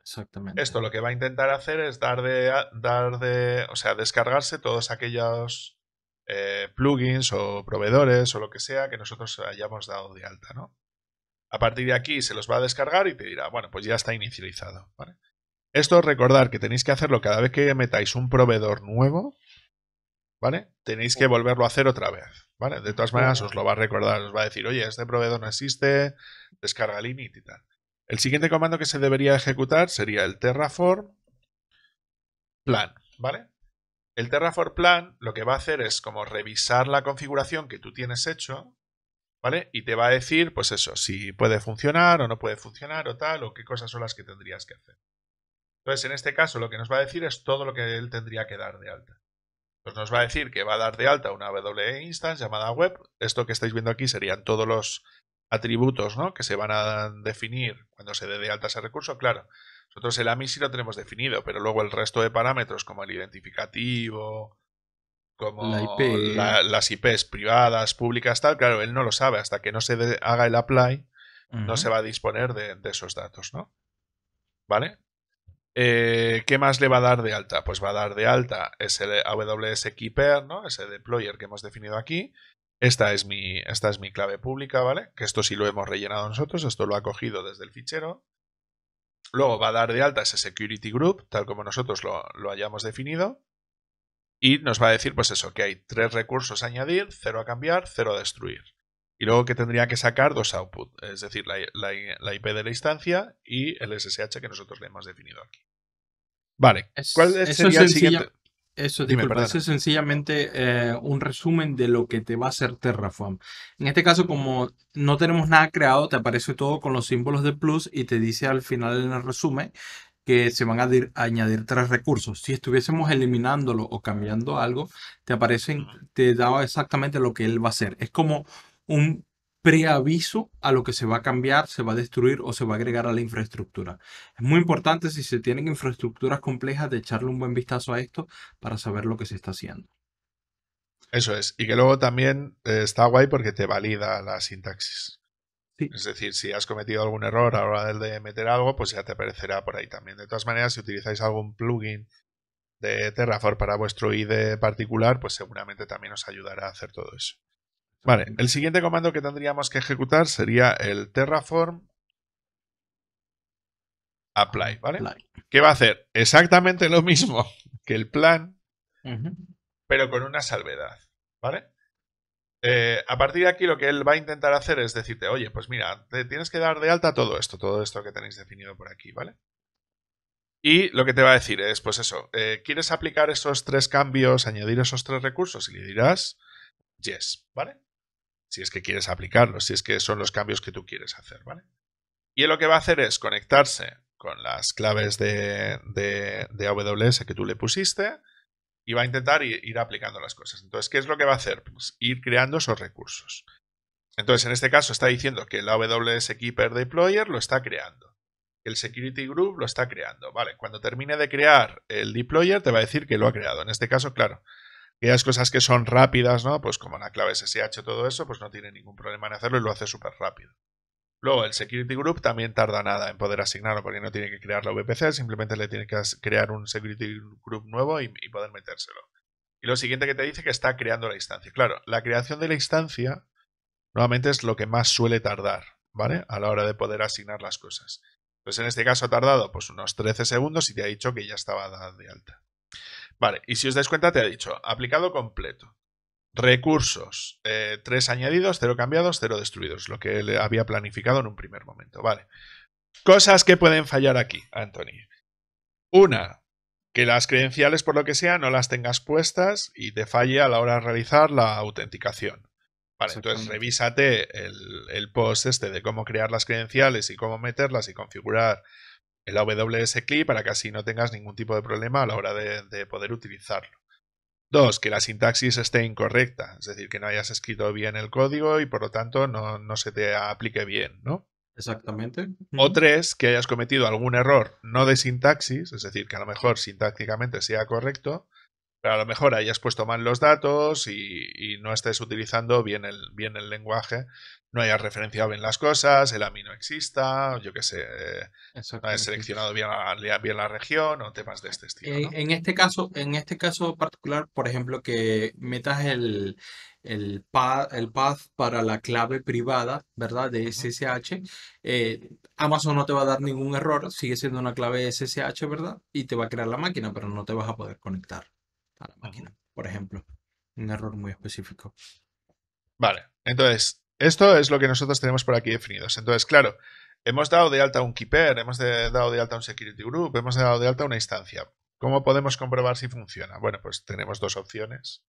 Exactamente. Esto lo que va a intentar hacer es dar de, dar de o sea, descargarse todos aquellos eh, plugins o proveedores o lo que sea que nosotros hayamos dado de alta, ¿no? A partir de aquí se los va a descargar y te dirá, bueno, pues ya está inicializado, ¿vale? Esto recordar que tenéis que hacerlo cada vez que metáis un proveedor nuevo, ¿vale? Tenéis que volverlo a hacer otra vez, ¿vale? De todas maneras os lo va a recordar, os va a decir, oye, este proveedor no existe, descarga el y tal. El siguiente comando que se debería ejecutar sería el terraform plan, ¿vale? El terraform plan lo que va a hacer es como revisar la configuración que tú tienes hecho, ¿vale? Y te va a decir, pues eso, si puede funcionar o no puede funcionar o tal, o qué cosas son las que tendrías que hacer. Entonces, en este caso, lo que nos va a decir es todo lo que él tendría que dar de alta. Pues nos va a decir que va a dar de alta una WE instance llamada web. Esto que estáis viendo aquí serían todos los atributos ¿no? que se van a definir cuando se dé de alta ese recurso. Claro, nosotros el AMI sí lo tenemos definido, pero luego el resto de parámetros como el identificativo, como las IPs privadas, públicas, tal, claro, él no lo sabe. Hasta que no se haga el apply, no se va a disponer de, de esos datos, ¿no? ¿Vale? Eh, ¿Qué más le va a dar de alta? Pues va a dar de alta ese AWS Key ¿no? ese deployer que hemos definido aquí. Esta es, mi, esta es mi clave pública, ¿vale? Que esto sí lo hemos rellenado nosotros, esto lo ha cogido desde el fichero. Luego va a dar de alta ese security group, tal como nosotros lo, lo hayamos definido. Y nos va a decir, pues eso, que hay tres recursos a añadir, cero a cambiar, cero a destruir y luego que tendría que sacar dos outputs, es decir, la, IP de la instancia y el SSH que nosotros le hemos definido aquí. Vale, ¿cuál sería el siguiente? Eso, es sencillamente eh, un resumen de lo que te va a hacer Terraform. En este caso, como no tenemos nada creado, te aparece todo con los símbolos de plus y te dice al final en el resumen que se van a añadir tres recursos. Si estuviésemos eliminándolo o cambiando algo, te aparecen, te da exactamente lo que él va a hacer. Es como un preaviso a lo que se va a cambiar, se va a destruir o se va a agregar a la infraestructura. Es muy importante si se tienen infraestructuras complejas de echarle un buen vistazo a esto para saber lo que se está haciendo. Eso es, y que luego también eh, está guay porque te valida la sintaxis. Es decir, si has cometido algún error a la hora de meter algo, pues ya te aparecerá por ahí también. De todas maneras, si utilizáis algún plugin de Terraform para vuestro IDE particular, pues seguramente también os ayudará a hacer todo eso. Vale, el siguiente comando que tendríamos que ejecutar sería el terraform apply, ¿vale? Que va a hacer exactamente lo mismo que el plan, pero con una salvedad, ¿vale? Eh, a partir de aquí lo que él va a intentar hacer es decirte, oye, pues mira, te tienes que dar de alta todo esto, todo esto que tenéis definido por aquí, ¿vale? Y lo que te va a decir es, pues eso, eh, ¿quieres aplicar esos tres cambios, añadir esos tres recursos? Y le dirás, yes, ¿vale? si es que quieres aplicarlo, si es que son los cambios que tú quieres hacer, ¿vale? Y lo que va a hacer es conectarse con las claves de, de, AWS que tú le pusiste y va a intentar ir, aplicando las cosas. Entonces, ¿qué es lo que va a hacer? Pues ir creando esos recursos. Entonces, en este caso está diciendo que el AWS Keeper Deployer lo está creando. El Security Group lo está creando. Vale, cuando termine de crear el deployer te va a decir que lo ha creado. En este caso, claro, aquellas cosas que son rápidas, ¿no? Pues como la clave SSH, todo eso, pues no tiene ningún problema en hacerlo y lo hace súper rápido. Luego, el Security Group también tarda nada en poder asignarlo porque no tiene que crear la VPC, simplemente le tiene que crear un Security Group nuevo y, poder metérselo. Y lo siguiente que te dice que está creando la instancia. Claro, la creación de la instancia nuevamente es lo que más suele tardar, ¿vale? A la hora de poder asignar las cosas. Pues en este caso ha tardado pues unos 13 segundos y te ha dicho que ya estaba de alta. Vale, y si os dais cuenta, te ha dicho aplicado completo. Recursos, eh, tres añadidos, cero cambiados, cero destruidos, lo que había planificado en un primer momento. Vale. Cosas que pueden fallar aquí, Anthony. Una, que las credenciales, por lo que sea, no las tengas puestas y te falle a la hora de realizar la autenticación. Vale, entonces revísate el, el, post este de cómo crear las credenciales y cómo meterlas y configurar el AWS CLI para que así no tengas ningún tipo de problema a la hora de, poder utilizarlo. Dos, que la sintaxis esté incorrecta, es decir, que no hayas escrito bien el código y por lo tanto no, no se te aplique bien, ¿no? Exactamente. O tres, que hayas cometido algún error no de sintaxis, es decir, que a lo mejor sintácticamente sea correcto, a lo mejor hayas puesto mal los datos y, no estés utilizando bien el, bien el lenguaje, no hayas referenciado bien las cosas, el AMI no exista, yo qué sé, no hayas seleccionado bien la, bien la región o temas de este estilo. En, este caso, en este caso particular, por ejemplo, que metas el, el, path, el path para la clave privada, ¿verdad? De SSH, eh, Amazon no te va a dar ningún error, sigue siendo una clave SSH, ¿verdad? Y te va a crear la máquina, pero no te vas a poder conectar a la máquina, por ejemplo. Un error muy específico. Vale, entonces, esto es lo que nosotros tenemos por aquí definidos. Entonces, claro, hemos dado de alta un keeper, hemos dado de alta un security group, hemos dado de alta una instancia. ¿Cómo podemos comprobar si funciona? Bueno, pues tenemos dos opciones,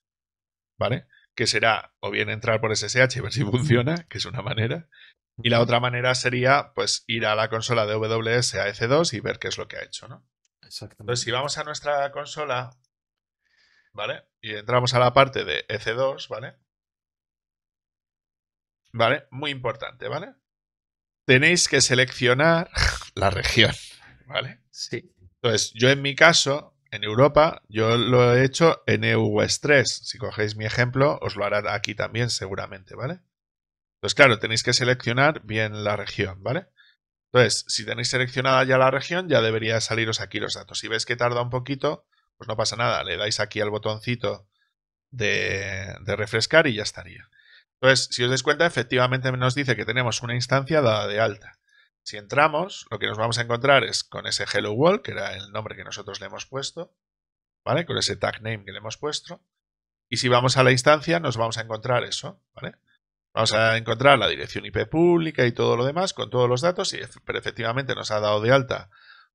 ¿vale? Que será o bien entrar por SSH y ver si funciona, que es una manera, y la otra manera sería pues ir a la consola de WS 2 y ver qué es lo que ha hecho, ¿no? Exactamente. Entonces, si vamos a nuestra consola ¿vale? Y entramos a la parte de EC2, ¿vale? ¿Vale? Muy importante, ¿vale? Tenéis que seleccionar [LAUGHS] la región, ¿vale? Sí. Entonces, yo en mi caso, en Europa, yo lo he hecho en EU 3. Si cogéis mi ejemplo, os lo hará aquí también seguramente, ¿vale? Entonces, claro, tenéis que seleccionar bien la región, ¿vale? Entonces, si tenéis seleccionada ya la región, ya debería saliros aquí los datos. Si ves que tarda un poquito, pues no pasa nada, le dais aquí al botoncito de, refrescar y ya estaría. Entonces, si os dais cuenta, efectivamente nos dice que tenemos una instancia dada de alta. Si entramos, lo que nos vamos a encontrar es con ese hello world, que era el nombre que nosotros le hemos puesto, ¿vale? Con ese tag name que le hemos puesto. Y si vamos a la instancia, nos vamos a encontrar eso, ¿vale? Vamos a encontrar la dirección IP pública y todo lo demás con todos los datos, pero efectivamente nos ha dado de alta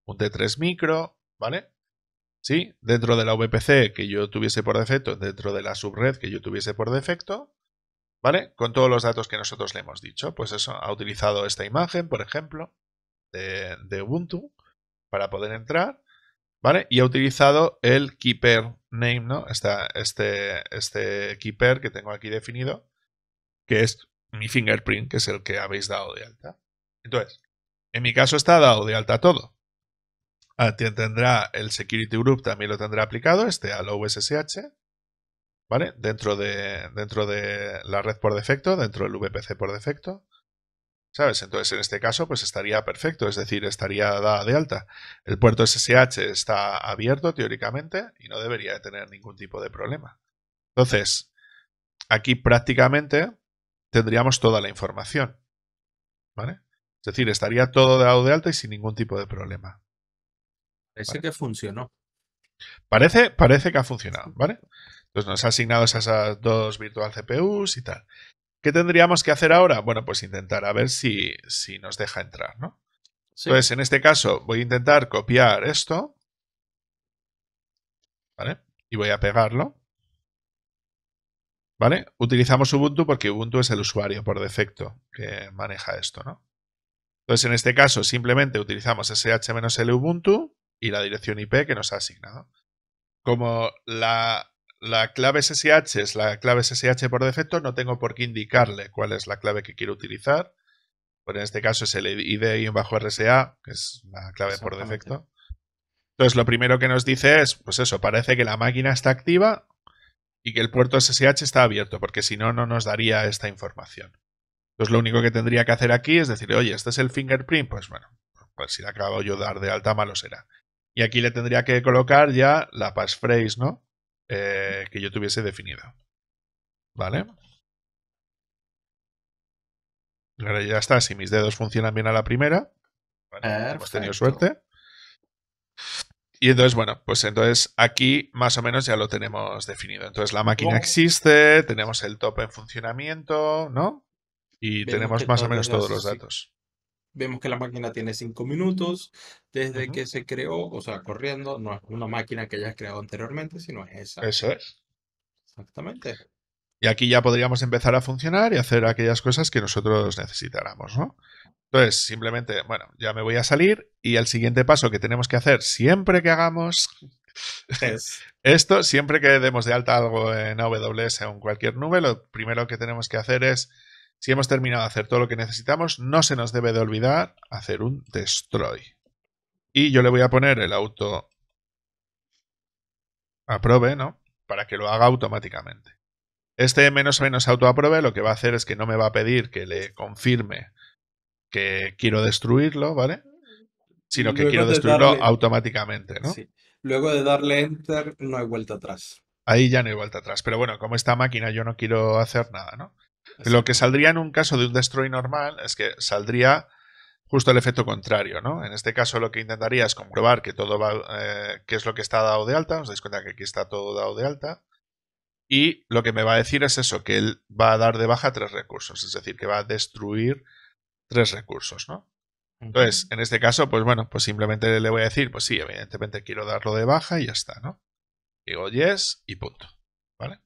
un T3 micro, ¿vale? ¿sí? Dentro de la VPC que yo tuviese por defecto, dentro de la subred que yo tuviese por defecto, ¿vale? Con todos los datos que nosotros le hemos dicho. Pues eso, ha utilizado esta imagen, por ejemplo, de, Ubuntu para poder entrar, ¿vale? Y ha utilizado el keeper name, ¿no? este, este keeper que tengo aquí definido, que es mi fingerprint, que es el que habéis dado de alta. Entonces, en mi caso está dado de alta todo. Ah, tendrá el Security Group, también lo tendrá aplicado, este al OSSH, ¿vale? Dentro de, dentro de la red por defecto, dentro del VPC por defecto. ¿Sabes? Entonces, en este caso, pues estaría perfecto, es decir, estaría dada de alta. El puerto SSH está abierto teóricamente y no debería tener ningún tipo de problema. Entonces, aquí prácticamente tendríamos toda la información. ¿Vale? Es decir, estaría todo dado de alta y sin ningún tipo de problema. Parece que funcionó. Parece, parece que ha funcionado, ¿vale? Entonces nos ha asignado esas dos virtual CPUs y tal. ¿Qué tendríamos que hacer ahora? Bueno, pues intentar a ver si, si nos deja entrar, ¿no? Entonces, en este caso, voy a intentar copiar esto. ¿Vale? Y voy a pegarlo. ¿Vale? Utilizamos Ubuntu porque Ubuntu es el usuario por defecto que maneja esto, ¿no? Entonces, en este caso, simplemente utilizamos sh-l Ubuntu y la dirección IP que nos ha asignado. Como la, clave SSH es la clave SSH por defecto, no tengo por qué indicarle cuál es la clave que quiero utilizar. Pero pues en este caso es el ID-RSA, que es la clave por defecto. Entonces, lo primero que nos dice es, pues eso, parece que la máquina está activa y que el puerto SSH está abierto, porque si no, no nos daría esta información. Entonces, pues lo único que tendría que hacer aquí es decir, oye, este es el fingerprint, pues bueno, pues si le acabo yo de dar de alta, malo será. Y aquí le tendría que colocar ya la passphrase, ¿no? Eh, que yo tuviese definida. ¿Vale? Ahora ya está. Si mis dedos funcionan bien a la primera, pues hemos tenido suerte. Y entonces, bueno, pues entonces aquí más o menos ya lo tenemos definido. Entonces la máquina existe, tenemos el top en funcionamiento, ¿no? Y tenemos más o menos todos los datos vemos que la máquina tiene cinco minutos desde que se creó, o sea, corriendo, no es una máquina que hayas creado anteriormente, sino es esa. Eso es. Exactamente. Y aquí ya podríamos empezar a funcionar y hacer aquellas cosas que nosotros necesitáramos, ¿no? Entonces, simplemente, bueno, ya me voy a salir y el siguiente paso que tenemos que hacer siempre que hagamos [LAUGHS] esto, siempre que demos de alta algo en AWS o en cualquier nube, lo primero que tenemos que hacer es si hemos terminado de hacer todo lo que necesitamos, no se nos debe de olvidar hacer un destroy. Y yo le voy a poner el auto aprove, ¿no? Para que lo haga automáticamente. Este menos menos auto aprove lo que va a hacer es que no me va a pedir que le confirme que quiero destruirlo, ¿vale? Sino que quiero destruirlo automáticamente, ¿no? Luego de darle enter no hay vuelta atrás. Ahí ya no hay vuelta atrás. Pero bueno, como esta máquina yo no quiero hacer nada, ¿no? Lo que saldría en un caso de un destroy normal es que saldría justo el efecto contrario, ¿no? En este caso lo que intentaría es comprobar que todo eh, es lo que está dado de alta, os dais cuenta que aquí está todo dado de alta, y lo que me va a decir es eso, que él va a dar de baja tres recursos, es decir, que va a destruir tres recursos, ¿no? Entonces, en este caso, pues bueno, pues simplemente le voy a decir, pues sí, evidentemente quiero darlo de baja y ya está, ¿no? Digo yes y punto, ¿vale?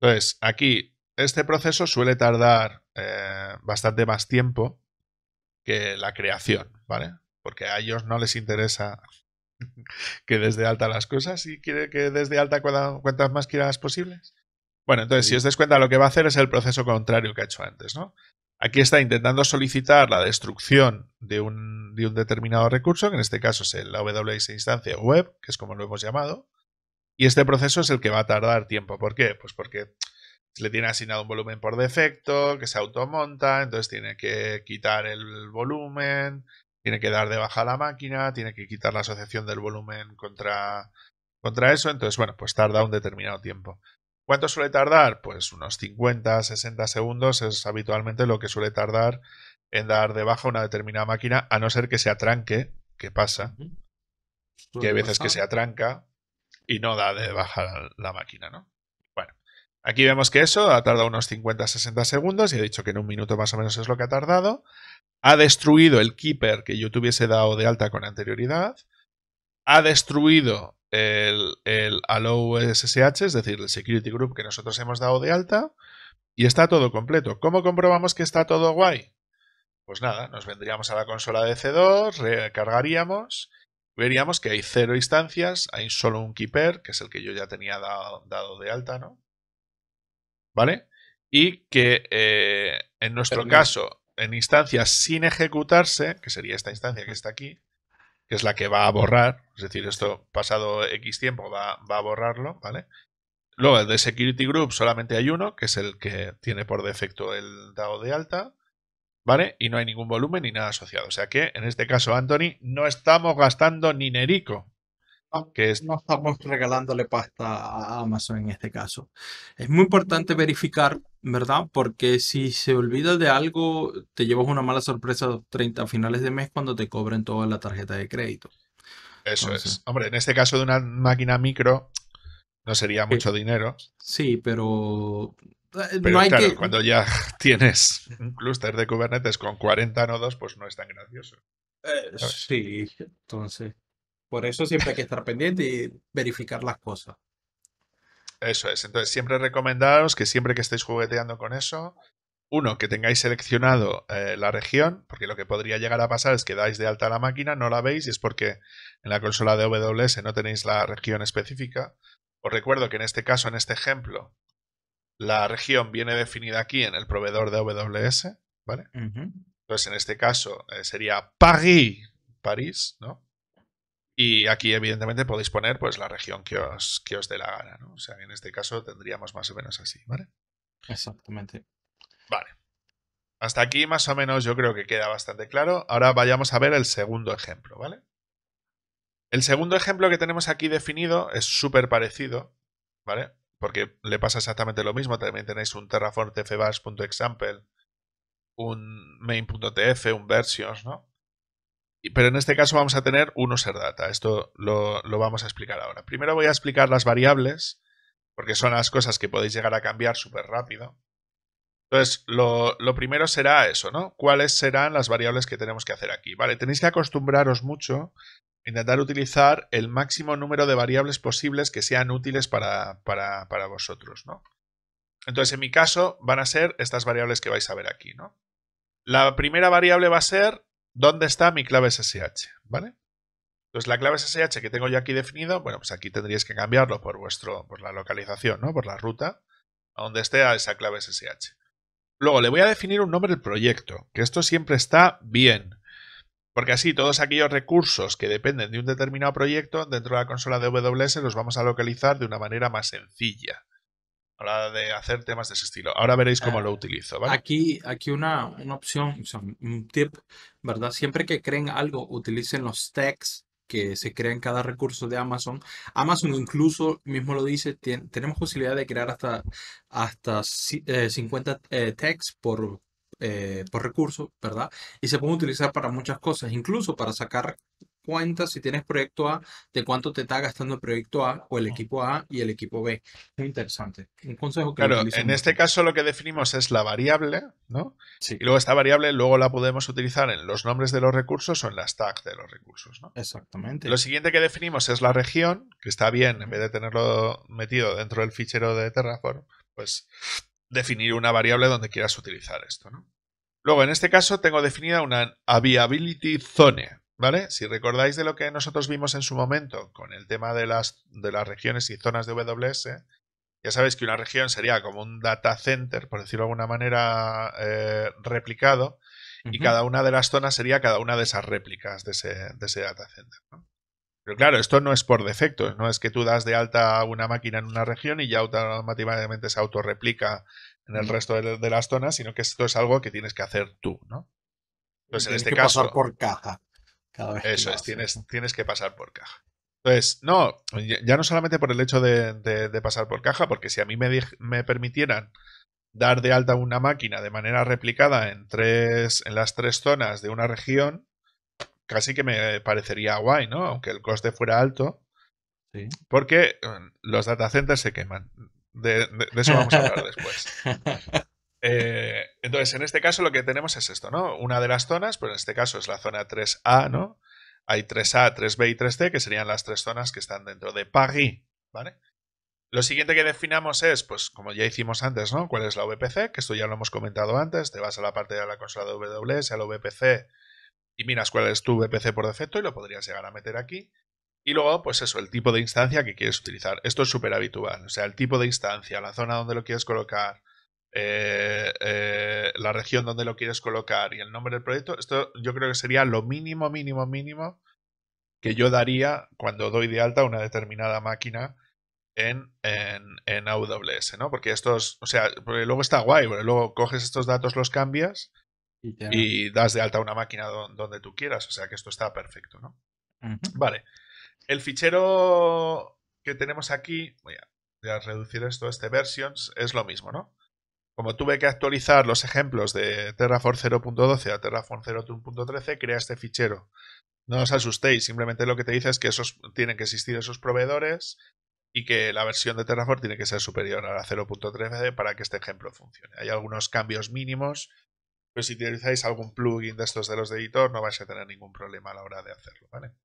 Entonces, aquí este proceso suele tardar eh, bastante más tiempo que la creación, ¿vale? Porque a ellos no les interesa [LAUGHS] que desde alta las cosas y quiere que desde alta cuentas más quieras posibles. Bueno, entonces, si os des cuenta, lo que va a hacer es el proceso contrario que ha hecho antes, ¿no? Aquí está intentando solicitar la destrucción de un, de un determinado recurso, que en este caso es el AWS instancia web, que es como lo hemos llamado. Y este proceso es el que va a tardar tiempo. ¿Por qué? Pues porque le tiene asignado un volumen por defecto, que se automonta, entonces tiene que quitar el volumen, tiene que dar de baja la máquina, tiene que quitar la asociación del volumen contra, contra eso, entonces bueno, pues tarda un determinado tiempo. ¿Cuánto suele tardar? Pues unos 50, 60 segundos es habitualmente lo que suele tardar en dar de baja una determinada máquina, a no ser que se atranque, que pasa, que hay veces que se atranca y no da de baja la máquina, ¿no? Aquí vemos que eso ha tardado unos 50-60 segundos y he dicho que en un minuto más o menos es lo que ha tardado. Ha destruido el keeper que yo tuviese dado de alta con anterioridad. Ha destruido el, el allow SSH, es decir, el security group que nosotros hemos dado de alta. Y está todo completo. ¿Cómo comprobamos que está todo guay? Pues nada, nos vendríamos a la consola de C2, recargaríamos, veríamos que hay cero instancias, hay solo un keeper, que es el que yo ya tenía dado de alta, ¿no? ¿vale? Y que eh, en nuestro caso, en instancias sin ejecutarse, que sería esta instancia que está aquí, que es la que va a borrar, es decir, esto pasado X tiempo va, va a borrarlo, ¿vale? Luego, el de Security Group solamente hay uno, que es el que tiene por defecto el DAO de alta, ¿vale? Y no hay ningún volumen ni nada asociado. O sea que, en este caso, Anthony, no estamos gastando ni nerico, que es... no estamos regalándole pasta a Amazon en este caso. Es muy importante verificar, ¿verdad? Porque si se olvida de algo, te llevas una mala sorpresa a finales de mes cuando te cobren toda la tarjeta de crédito. Eso es. Hombre, en este caso de una máquina micro, no sería mucho dinero. Sí, pero. Eh, claro, cuando ya [LAUGHS] tienes un clúster de Kubernetes con 40 nodos, pues no es tan gracioso. Eh, sí, entonces. Por eso siempre hay que estar pendiente y verificar las cosas. Eso es. Entonces, siempre recomendaros que siempre que estéis jugueteando con eso, uno, que tengáis seleccionado eh, la región, porque lo que podría llegar a pasar es que dais de alta la máquina, no la veis, y es porque en la consola de AWS no tenéis la región específica. Os recuerdo que en este caso, en este ejemplo, la región viene definida aquí en el proveedor de AWS, ¿vale? Entonces, en este caso eh, sería Paris, París, ¿no? Y aquí, evidentemente, podéis poner pues, la región que os, que os dé la gana. ¿no? O sea, en este caso tendríamos más o menos así, ¿vale? Exactamente. Vale. Hasta aquí, más o menos, yo creo que queda bastante claro. Ahora vayamos a ver el segundo ejemplo, ¿vale? El segundo ejemplo que tenemos aquí definido es súper parecido, ¿vale? Porque le pasa exactamente lo mismo. También tenéis un terraform un main.tf, un versions, ¿no? pero en este caso vamos a tener uno ser data. Esto lo, vamos a explicar ahora. Primero voy a explicar las variables, porque son las cosas que podéis llegar a cambiar súper rápido. Entonces, lo, primero será eso, ¿no? ¿Cuáles serán las variables que tenemos que hacer aquí? Vale, tenéis que acostumbraros mucho a intentar utilizar el máximo número de variables posibles que sean útiles para, para, para vosotros, ¿no? Entonces, en mi caso, van a ser estas variables que vais a ver aquí, ¿no? La primera variable va a ser dónde está mi clave SSH, ¿vale? Entonces la clave SSH que tengo yo aquí definida, bueno, pues aquí tendríais que cambiarlo por vuestro, por la localización, ¿no? Por la ruta, a donde esté esa clave SSH. Luego le voy a definir un nombre al proyecto, que esto siempre está bien. Porque así todos aquellos recursos que dependen de un determinado proyecto dentro de la consola de WS los vamos a localizar de una manera más sencilla a la de hacer temas de ese estilo. Ahora veréis cómo ah, lo utilizo, Aquí, aquí una, una opción, un tip, ¿verdad? Siempre que creen algo, utilicen los tags que se crean en cada recurso de Amazon. Amazon incluso mismo lo dice, tenemos posibilidad de crear hasta, hasta 50 eh, eh, tags por, eh, por recurso, ¿verdad? Y se puede utilizar para muchas cosas, incluso para sacar cuenta si tienes proyecto A, de cuánto te está gastando el proyecto A o el equipo A y el equipo B. Es interesante. Un consejo que Claro, en este caso lo que definimos es la variable, ¿no? Sí. Y luego esta variable luego la podemos utilizar en los nombres de los recursos o en las tags de los recursos, ¿no? Exactamente. Lo siguiente que definimos es la región, que está bien, en vez de tenerlo metido dentro del fichero de Terraform, pues definir una variable donde quieras utilizar esto, ¿no? Luego, en este caso, tengo definida una availability zone, ¿Vale? Si recordáis de lo que nosotros vimos en su momento con el tema de las, de las regiones y zonas de WS, ya sabéis que una región sería como un data center, por decirlo de alguna manera, eh, replicado, y cada una de las zonas sería cada una de esas réplicas de ese, de ese data center. Pero claro, esto no es por defecto, no es que tú das de alta una máquina en una región y ya automáticamente se autorreplica en el resto de, las zonas, sino que esto es algo que tienes que hacer tú, ¿no? Entonces, en este caso. por eso es, tienes, tienes que pasar por caja. Entonces, no, ya no solamente por el hecho de, pasar por caja, porque si a mí me, me, permitieran dar de alta una máquina de manera replicada en, tres, en las tres zonas de una región, casi que me parecería guay, ¿no? Aunque el coste fuera alto. Porque eh, los data centers se queman. de, eso vamos a hablar [LAUGHS] después. Eh, entonces, en este caso lo que tenemos es esto, ¿no? Una de las zonas, pues en este caso es la zona 3A, ¿no? Hay 3A, 3B y 3C, que serían las tres zonas que están dentro de Paris, ¿vale? Lo siguiente que definamos es, pues como ya hicimos antes, ¿no? ¿Cuál es la VPC? Que esto ya lo hemos comentado antes, te vas a la parte de la consola de WS, a la VPC, y miras cuál es tu VPC por defecto y lo podrías llegar a meter aquí. Y luego, pues eso, el tipo de instancia que quieres utilizar. Esto es súper habitual, o sea, el tipo de instancia, la zona donde lo quieres colocar, eh, eh, la región donde lo quieres colocar y el nombre del proyecto, esto yo creo que sería lo mínimo, mínimo, mínimo que yo daría cuando doy de alta una determinada máquina en, en, en AWS, ¿no? Porque estos, o sea, luego está guay, luego coges estos datos, los cambias y, das de alta una máquina donde, tú quieras, o sea que esto está perfecto, ¿no? Vale. El fichero que tenemos aquí, voy a, voy a reducir esto, este versions, es lo mismo, ¿no? Como tuve que actualizar los ejemplos de Terraform 0.12 a Terraform 0.13, crea este fichero. No os asustéis, simplemente lo que te dice es que esos, tienen que existir esos proveedores y que la versión de Terraform tiene que ser superior a la 0.13 para que este ejemplo funcione. Hay algunos cambios mínimos, pero si utilizáis algún plugin de estos de los de editor no vais a tener ningún problema a la hora de hacerlo, Entonces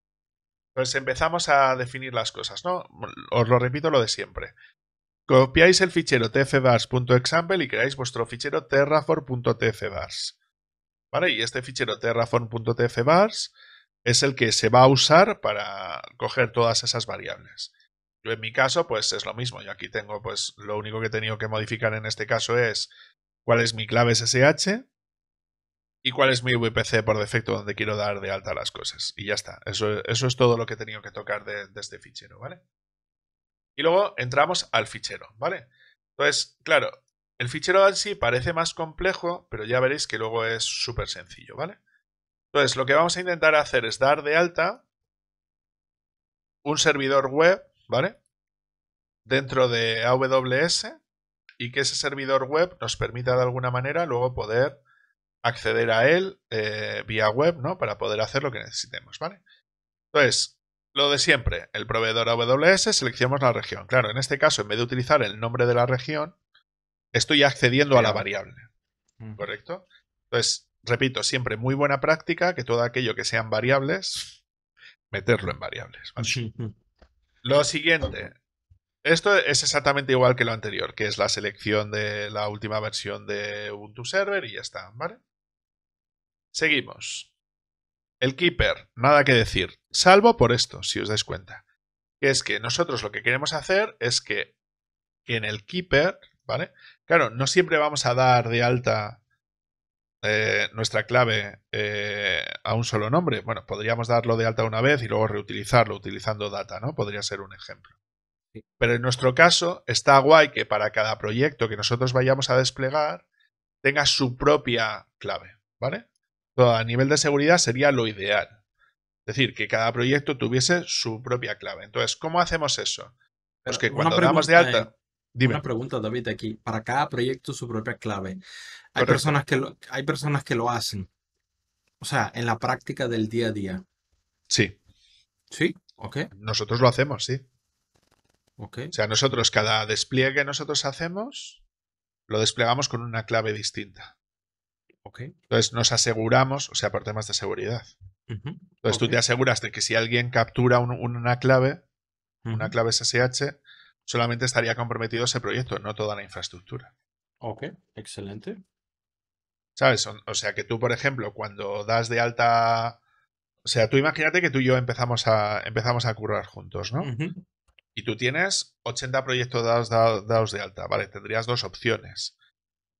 pues empezamos a definir las cosas, ¿no? Os lo repito lo de siempre. Copiáis el fichero tfvars.example y creáis vuestro fichero terraform.tfvars, ¿Vale? Y este fichero terraform.tfvars es el que se va a usar para coger todas esas variables. Yo en mi caso, pues es lo mismo. Yo aquí tengo, pues lo único que he tenido que modificar en este caso es cuál es mi clave SSH y cuál es mi VPC por defecto donde quiero dar de alta las cosas. Y ya está. Eso, eso es todo lo que he tenido que tocar de, de este fichero, ¿vale? Y luego entramos al fichero, ¿vale? Entonces, claro, el fichero en sí parece más complejo, pero ya veréis que luego es súper sencillo, ¿vale? Entonces, lo que vamos a intentar hacer es dar de alta un servidor web, ¿vale? Dentro de AWS y que ese servidor web nos permita de alguna manera luego poder acceder a él eh, vía web, ¿no? Para poder hacer lo que necesitemos, ¿vale? Entonces, lo de siempre, el proveedor AWS, seleccionamos la región. Claro, en este caso, en vez de utilizar el nombre de la región, estoy accediendo a la variable. Mm. ¿Correcto? Entonces, repito, siempre muy buena práctica que todo aquello que sean variables, meterlo en variables. Mm. Lo siguiente, esto es exactamente igual que lo anterior, que es la selección de la última versión de Ubuntu Server y ya está, ¿vale? Seguimos. El Keeper, nada que decir, salvo por esto, si os dais cuenta. Que es que nosotros lo que queremos hacer es que, en el Keeper, ¿vale? Claro, no siempre vamos a dar de alta eh, nuestra clave eh, a un solo nombre. Bueno, podríamos darlo de alta una vez y luego reutilizarlo utilizando data, ¿no? Podría ser un ejemplo. Pero en nuestro caso está guay que para cada proyecto que nosotros vayamos a desplegar tenga su propia clave, ¿vale? a nivel de seguridad sería lo ideal. Es decir, que cada proyecto tuviese su propia clave. Entonces, ¿cómo hacemos eso? Pues que cuando de alta... Eh, dime. Una pregunta, David, aquí. Para cada proyecto su propia clave. Hay personas, que lo, hay personas que lo hacen. O sea, en la práctica del día a día. Sí. Sí, ok. Nosotros lo hacemos, sí. O sea, nosotros cada despliegue que nosotros hacemos, lo desplegamos con una clave distinta. Entonces nos aseguramos, o sea, por temas de seguridad. Entonces tú te aseguras de que si alguien captura una clave, una clave SSH, solamente estaría comprometido ese proyecto, no toda la infraestructura. Ok, excelente. ¿Sabes? O, sea, que tú, por ejemplo, cuando das de alta... O sea, tú imagínate que tú y yo empezamos a, empezamos a currar juntos, ¿no? Y tú tienes 80 proyectos dados de alta, ¿vale? Tendrías dos opciones.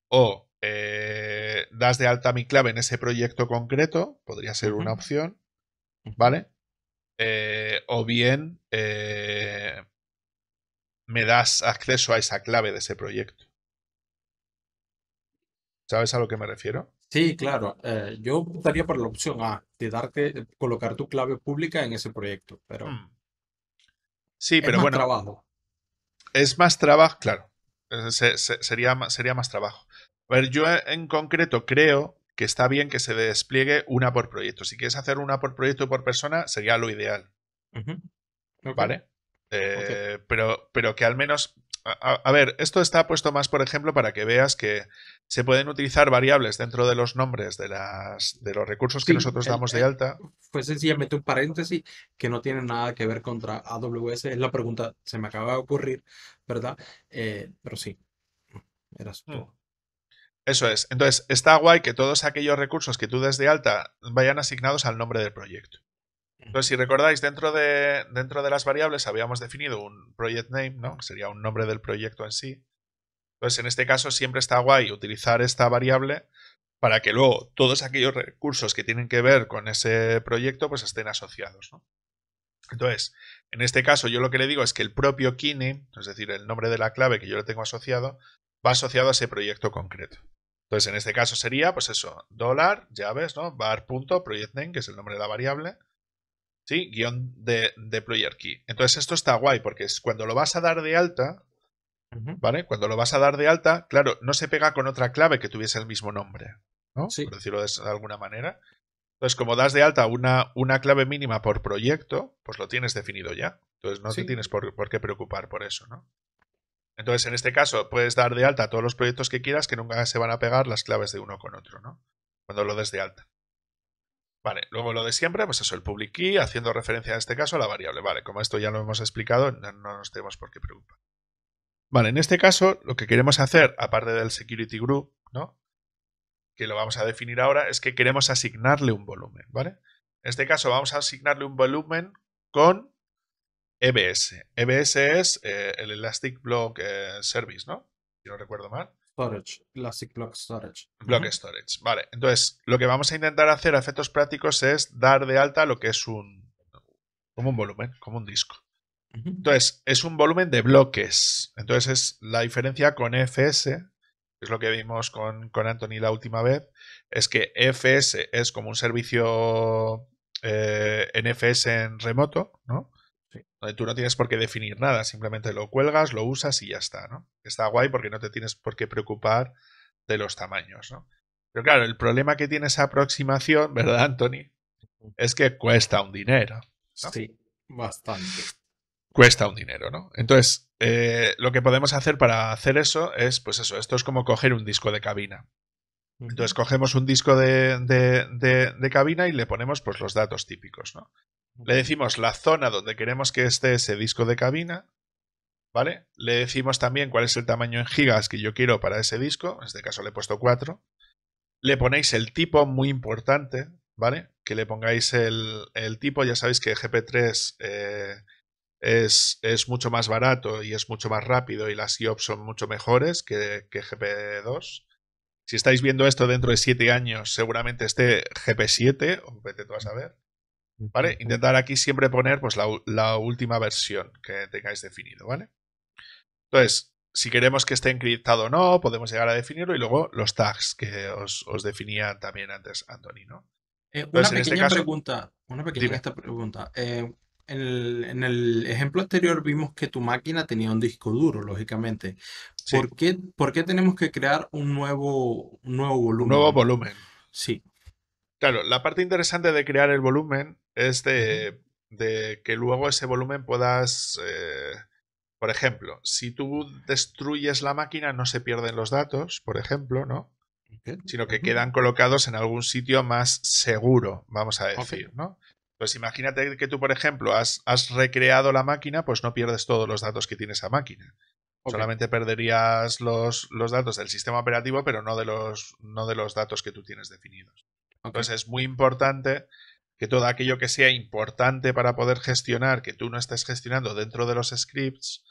O eh, das de alta mi clave en ese proyecto concreto, podría ser una opción, ¿vale? Eh, o bien eh, me das acceso a esa clave de ese proyecto. ¿Sabes a lo que me refiero? Sí, claro. yo optaría por la opción A, de darte, colocar tu clave pública en ese proyecto, pero... Hmm. Sí, es pero más Trabajo. Es más trabajo, claro. sería, sería más trabajo. A ver, yo en concreto creo que está bien que se despliegue una por proyecto. Si quieres hacer una por proyecto o por persona, sería lo ideal. ¿Vale? Eh, pero, pero que al menos... A, ver, esto está puesto más, por ejemplo, para que veas que se pueden utilizar variables dentro de los nombres de, las, de los recursos que nosotros damos de alta. Fue pues sencillamente un paréntesis que no tiene nada que ver contra AWS. Es la pregunta, se me acaba de ocurrir, ¿verdad? Eh, pero sí, eras su mm. Eso es. Entonces, está guay que todos aquellos recursos que tú des de alta vayan asignados al nombre del proyecto. Entonces, si recordáis, dentro de, dentro de las variables habíamos definido un project name, ¿no? Sería un nombre del proyecto en sí. Entonces, en este caso, siempre está guay utilizar esta variable para que luego todos aquellos recursos que tienen que ver con ese proyecto pues estén asociados, Entonces, en este caso, yo lo que le digo es que el propio name, es decir, el nombre de la clave que yo le tengo asociado, va asociado a ese proyecto concreto. Entonces, en este caso sería, pues eso, dólar, llaves, ¿no? Bar que es el nombre de la variable, ¿sí? Guión de, de key. Entonces, esto está guay, porque es cuando lo vas a dar de alta, ¿vale? Cuando lo vas a dar de alta, claro, no se pega con otra clave que tuviese el mismo nombre, ¿no? Sí. Por decirlo de, alguna manera. Entonces, como das de alta una, una, clave mínima por proyecto, pues lo tienes definido ya. Entonces, no te tienes por, por, qué preocupar por eso, ¿no? Entonces, en este caso, puedes dar de alta todos los proyectos que quieras que nunca se van a pegar las claves de uno con otro, ¿no? Cuando lo des de alta. Vale, luego lo de siempre, pues eso, el public key, haciendo referencia en este caso a la variable. Vale, como esto ya lo hemos explicado, no, nos tenemos por qué preocupar. Vale, en este caso, lo que queremos hacer, aparte del security group, ¿no? Que lo vamos a definir ahora, es que queremos asignarle un volumen, ¿vale? En este caso, vamos a asignarle un volumen con EBS. EBS es eh, el Elastic Block eh, Service, ¿no? Si no recuerdo mal. Storage, Elastic Block Storage. Block Storage, vale. Entonces, lo que vamos a intentar hacer a efectos prácticos es dar de alta lo que es un. como un volumen, como un disco. Entonces, es un volumen de bloques. Entonces, es la diferencia con e FS, que es lo que vimos con, Anthony la última vez, es que e FS es como un servicio eh, NFS e en remoto, ¿no? tú no tienes por qué definir nada, simplemente lo cuelgas, lo usas y ya está, ¿no? Está guay porque no te tienes por qué preocupar de los tamaños, ¿no? Pero claro, el problema que tiene esa aproximación, ¿verdad, Anthony? Es que cuesta un dinero. Sí, bastante. Cuesta un dinero, ¿no? Entonces, eh, lo que podemos hacer para hacer eso es, pues eso, esto es como coger un disco de cabina. Entonces cogemos un disco de, de cabina y le ponemos pues, los datos típicos, ¿no? Le decimos la zona donde queremos que esté ese disco de cabina, ¿vale? Le decimos también cuál es el tamaño en gigas que yo quiero para ese disco, en este caso le he puesto 4. Le ponéis el tipo, muy importante, ¿vale? Que le pongáis el, tipo, ya sabéis que GP3 eh, es, mucho más barato y es mucho más rápido y las IOPS son mucho mejores que, GP2. Si estáis viendo esto dentro de 7 años, seguramente esté GP7, o vete tú a saber. ¿Vale? Intentar aquí siempre poner pues, la, última versión que tengáis definido, ¿vale? Entonces, si queremos que esté encriptado o no, podemos llegar a definirlo y luego los tags que os, definía también antes Anthony, eh, una, este pequeña pregunta, una pequeña esta pregunta. Eh, en, el, ejemplo anterior vimos que tu máquina tenía un disco duro, lógicamente. ¿Por, qué, tenemos que crear un nuevo, un nuevo volumen? Un nuevo volumen. Sí. Claro, la parte interesante de crear el volumen es este, de, que luego ese volumen puedas... Eh, por ejemplo, si tú destruyes la máquina no se pierden los datos, por ejemplo, ¿no? Sino que quedan colocados en algún sitio más seguro, vamos a decir, ¿no? Pues imagínate que tú, por ejemplo, has, recreado la máquina, pues no pierdes todos los datos que tiene esa máquina. Solamente perderías los, los, datos del sistema operativo, pero no de los, no de los datos que tú tienes definidos. Entonces es muy importante que todo aquello que sea importante para poder gestionar, que tú no estés gestionando dentro de los scripts,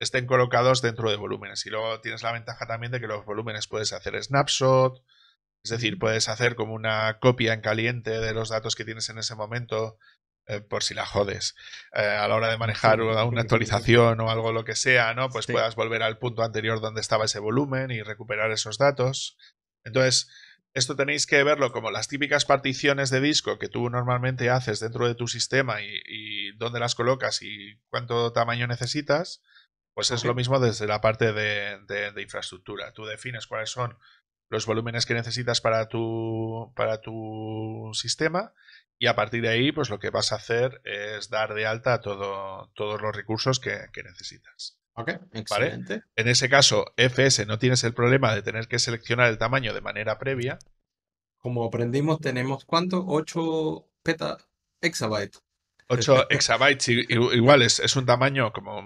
estén colocados dentro de volúmenes. Y luego tienes la ventaja también de que los volúmenes puedes hacer snapshot, es decir, puedes hacer como una copia en caliente de los datos que tienes en ese momento, eh, por si la jodes. Eh, a la hora de manejar una actualización o algo lo que sea, ¿no? Pues puedas volver al punto anterior donde estaba ese volumen y recuperar esos datos. Entonces, esto tenéis que verlo como las típicas particiones de disco que tú normalmente haces dentro de tu sistema y, dónde las colocas y cuánto tamaño necesitas. Pues es lo mismo desde la parte de, infraestructura. Tú defines cuáles son los volúmenes que necesitas para tu, sistema y a partir de ahí, pues lo que vas a hacer es dar de alta todo, todos los recursos que necesitas. Ok, excelente. En ese caso, FS no tienes el problema de tener que seleccionar el tamaño de manera previa. Como aprendimos, tenemos ¿cuánto? 8 peta [LAUGHS] exabytes. 8 exabytes igual es, un tamaño como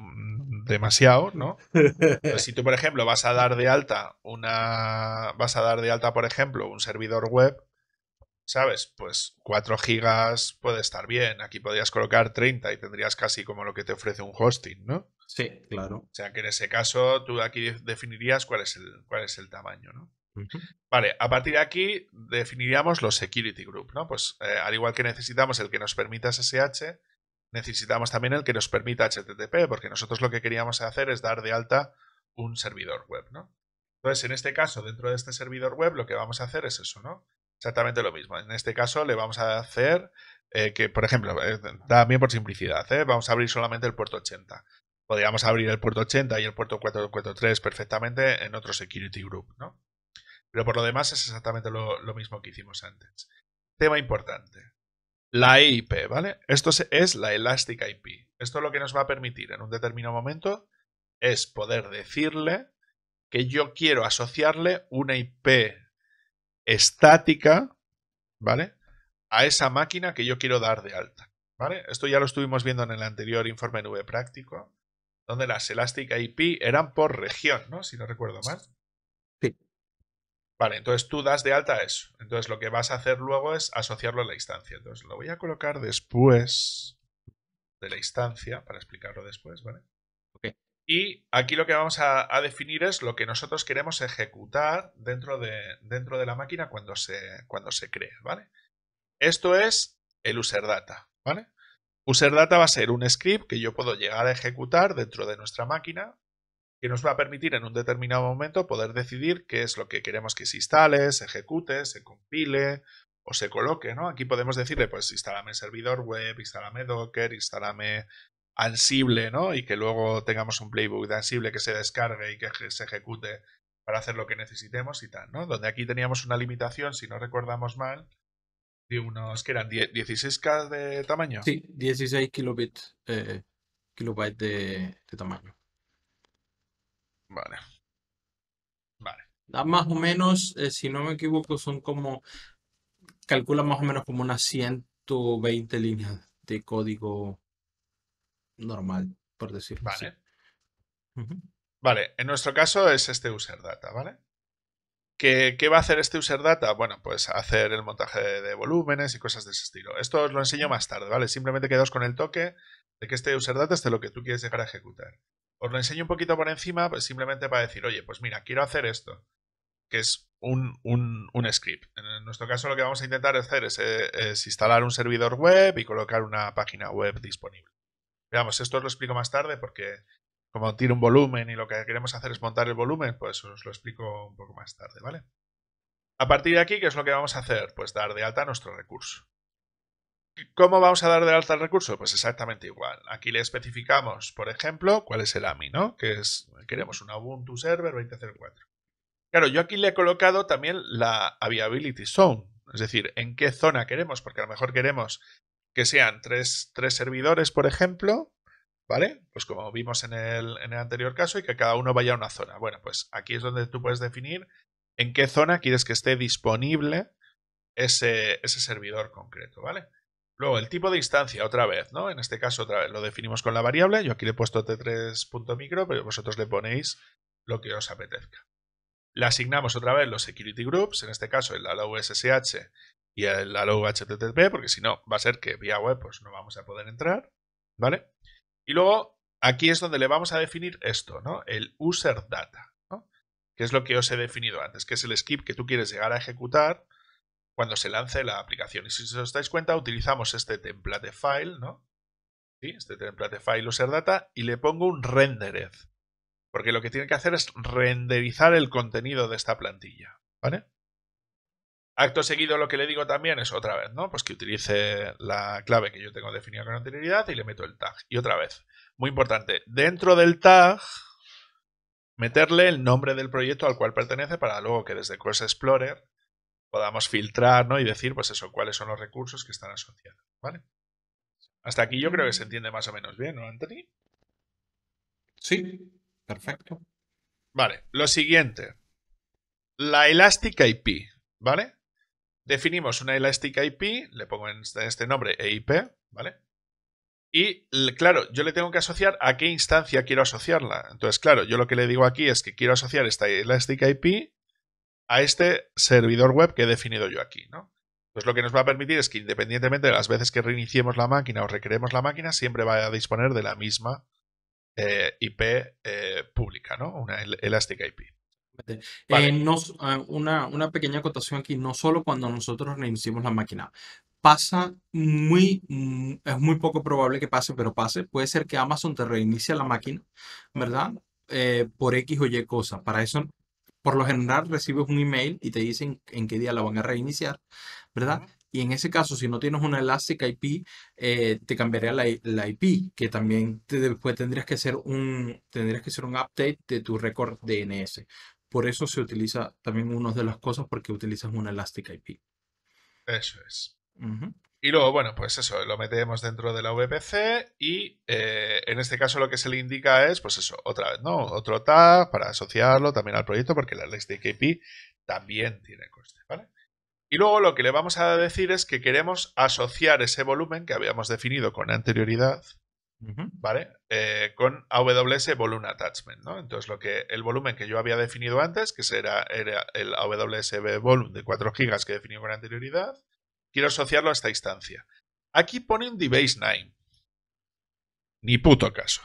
demasiado, ¿no? [LAUGHS] Pues si tú, por ejemplo, vas a dar de alta una. Vas a dar de alta, por ejemplo, un servidor web, ¿sabes? Pues 4 gigas puede estar bien. Aquí podrías colocar 30 y tendrías casi como lo que te ofrece un hosting, ¿no? Sí, claro. O sea que en ese caso tú aquí definirías cuál es el, cuál es el tamaño, ¿no? Vale, a partir de aquí definiríamos los security group, ¿no? Pues eh, al igual que necesitamos el que nos permita SSH, necesitamos también el que nos permita HTTP, porque nosotros lo que queríamos hacer es dar de alta un servidor web, ¿no? Entonces, en este caso, dentro de este servidor web, lo que vamos a hacer es eso, ¿no? Exactamente lo mismo. En este caso, le vamos a hacer eh, que, por ejemplo, eh, también por simplicidad, vamos a abrir solamente el puerto 80 podríamos abrir el puerto 80 y el puerto 443 perfectamente en otro security group, ¿no? Pero por lo demás es exactamente lo, mismo que hicimos antes. Tema importante. La EIP, ¿vale? Esto es la Elastic IP. Esto lo que nos va a permitir en un determinado momento es poder decirle que yo quiero asociarle una IP estática, ¿vale? A esa máquina que yo quiero dar de alta, ¿vale? Esto ya lo estuvimos viendo en el anterior informe nube práctico, donde las Elastic IP eran por región, ¿no? Si no recuerdo mal. Sí. Vale, entonces tú das de alta eso. Entonces lo que vas a hacer luego es asociarlo a la instancia. Entonces lo voy a colocar después de la instancia, para explicarlo después, ¿vale? Okay. Y aquí lo que vamos a, a, definir es lo que nosotros queremos ejecutar dentro de, dentro de la máquina cuando se, cuando se cree, ¿vale? Esto es el user data, ¿vale? UserData va a ser un script que yo puedo llegar a ejecutar dentro de nuestra máquina que nos va a permitir en un determinado momento poder decidir qué es lo que queremos que se instale, se ejecute, se compile o se coloque, Aquí podemos decirle, pues instálame servidor web, instálame Docker, instálame Ansible, ¿no? Y que luego tengamos un playbook de Ansible que se descargue y que se ejecute para hacer lo que necesitemos y tal, Donde aquí teníamos una limitación, si no recordamos mal, de unos que eran 16K de tamaño. Sí, 16 kilobits, eh, kilobytes de, tamaño. Vale. Vale. Da más o menos, eh, si no me equivoco, son como. Calcula más o menos como unas 120 líneas de código normal, por decirlo vale. así. Vale, en nuestro caso es este user data, ¿vale? ¿Qué, va a hacer este user data? Bueno, pues hacer el montaje de, volúmenes y cosas de ese estilo. Esto os lo enseño más tarde, ¿vale? Simplemente quedaos con el toque de que este user data es lo que tú quieres llegar a ejecutar. Os lo enseño un poquito por encima, pues simplemente para decir, oye, pues mira, quiero hacer esto, que es un, un, script. En nuestro caso lo que vamos a intentar hacer es, eh, es instalar un servidor web y colocar una página web disponible. Veamos, esto os lo explico más tarde porque como tiene un volumen y lo que queremos hacer es montar el volumen, pues os lo explico un poco más tarde, ¿vale? A partir de aquí, ¿qué es lo que vamos a hacer? Pues dar de alta nuestro recurso. ¿Cómo vamos a dar de alta el recurso? Pues exactamente igual. Aquí le especificamos, por ejemplo, cuál es el AMI, ¿no? Que es, queremos un Ubuntu Server 2004. Claro, yo aquí le he colocado también la Availability Zone, es decir, en qué zona queremos, porque a lo mejor queremos que sean tres, tres servidores, por ejemplo, ¿vale? Pues como vimos en el, anterior caso y que cada uno vaya a una zona. Bueno, pues aquí es donde tú puedes definir en qué zona quieres que esté disponible ese, servidor concreto, ¿vale? Luego, el tipo de instancia, otra vez, ¿no? En este caso, otra vez, lo definimos con la variable. Yo aquí le he puesto t3.micro, pero vosotros le ponéis lo que os apetezca. Le asignamos otra vez los security groups, en este caso el allow SSH y el allow HTTP, porque si no, va a ser que vía web pues, no vamos a poder entrar, ¿vale? Y luego, aquí es donde le vamos a definir esto, ¿no? El user data, ¿no? Que es lo que os he definido antes, que es el skip que tú quieres llegar a ejecutar cuando se lance la aplicación. Y si os dais cuenta, utilizamos este template file, ¿no? ¿Sí? Este template file user data y le pongo un renderez. Porque lo que tiene que hacer es renderizar el contenido de esta plantilla, ¿vale? Acto seguido lo que le digo también es otra vez, ¿no? Pues que utilice la clave que yo tengo definida con anterioridad y le meto el tag. Y otra vez, muy importante, dentro del tag meterle el nombre del proyecto al cual pertenece para luego que desde Cross Explorer podamos filtrar, ¿no? Y decir, pues eso, cuáles son los recursos que están asociados, ¿vale? Hasta aquí yo creo que se entiende más o menos bien, ¿no, Anthony? Sí, perfecto. Vale, lo siguiente. La Elastic IP, ¿vale? Definimos una Elastic IP, le pongo en este, este nombre EIP, ¿vale? Y claro, yo le tengo que asociar a qué instancia quiero asociarla. Entonces, claro, yo lo que le digo aquí es que quiero asociar esta Elastic IP a este servidor web que he definido yo aquí, ¿no? Pues lo que nos va a permitir es que independientemente de las veces que reiniciemos la máquina o recreemos la máquina, siempre va a disponer de la misma eh, IP eh, pública, ¿no? Una Elastic IP. Eh, ah, una, pequeña acotación aquí, no solo cuando nosotros reiniciamos la máquina. Pasa muy, mm, es muy poco probable que pase, pero pase. Puede ser que Amazon te reinicie la máquina, ¿verdad? Eh, por X o Y cosa. Para eso, por lo general, recibes un email y te dicen en qué día la van a reiniciar, ¿verdad? Y en ese caso, si no tienes una Elastic IP, eh, te cambiaría la, IP, que también después tendrías que hacer un tendrías que hacer un update de tu récord DNS. Por eso se utiliza también una de las cosas porque utilizan una Elastic IP. Eso es. Y luego, bueno, pues eso, lo metemos dentro de la VPC y eh, en este caso lo que se le indica es, pues eso, otra vez, ¿no? Otro tag para asociarlo también al proyecto porque la Elastic IP también tiene coste, ¿vale? Y luego lo que le vamos a decir es que queremos asociar ese volumen que habíamos definido con anterioridad ¿vale? Eh, con AWS Volume Attachment, ¿no? Entonces, lo que, el volumen que yo había definido antes, que era, era el AWS Volume de 4 GB que definí con anterioridad, quiero asociarlo a esta instancia. Aquí pone un device 9 Ni puto caso.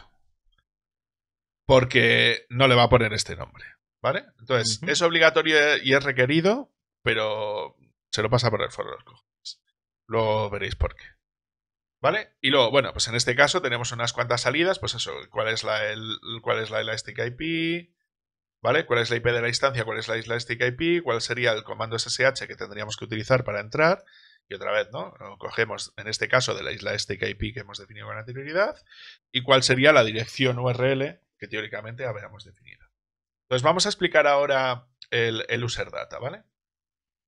Porque no le va a poner este nombre, ¿vale? Entonces, es obligatorio y es requerido, pero se lo pasa por el foro de los cojones. Luego veréis por qué. ¿Vale? Y luego, bueno, pues en este caso tenemos unas cuantas salidas, pues eso, cuál es la, el, cuál es la Elastic IP, ¿vale? ¿Cuál es la IP de la instancia? ¿Cuál es la Elastic IP? ¿Cuál sería el comando SSH que tendríamos que utilizar para entrar? Y otra vez, ¿no? cogemos, en este caso, de la Elastic IP que hemos definido con anterioridad, y cuál sería la dirección URL que teóricamente habíamos definido. Entonces vamos a explicar ahora el, el user data, ¿vale?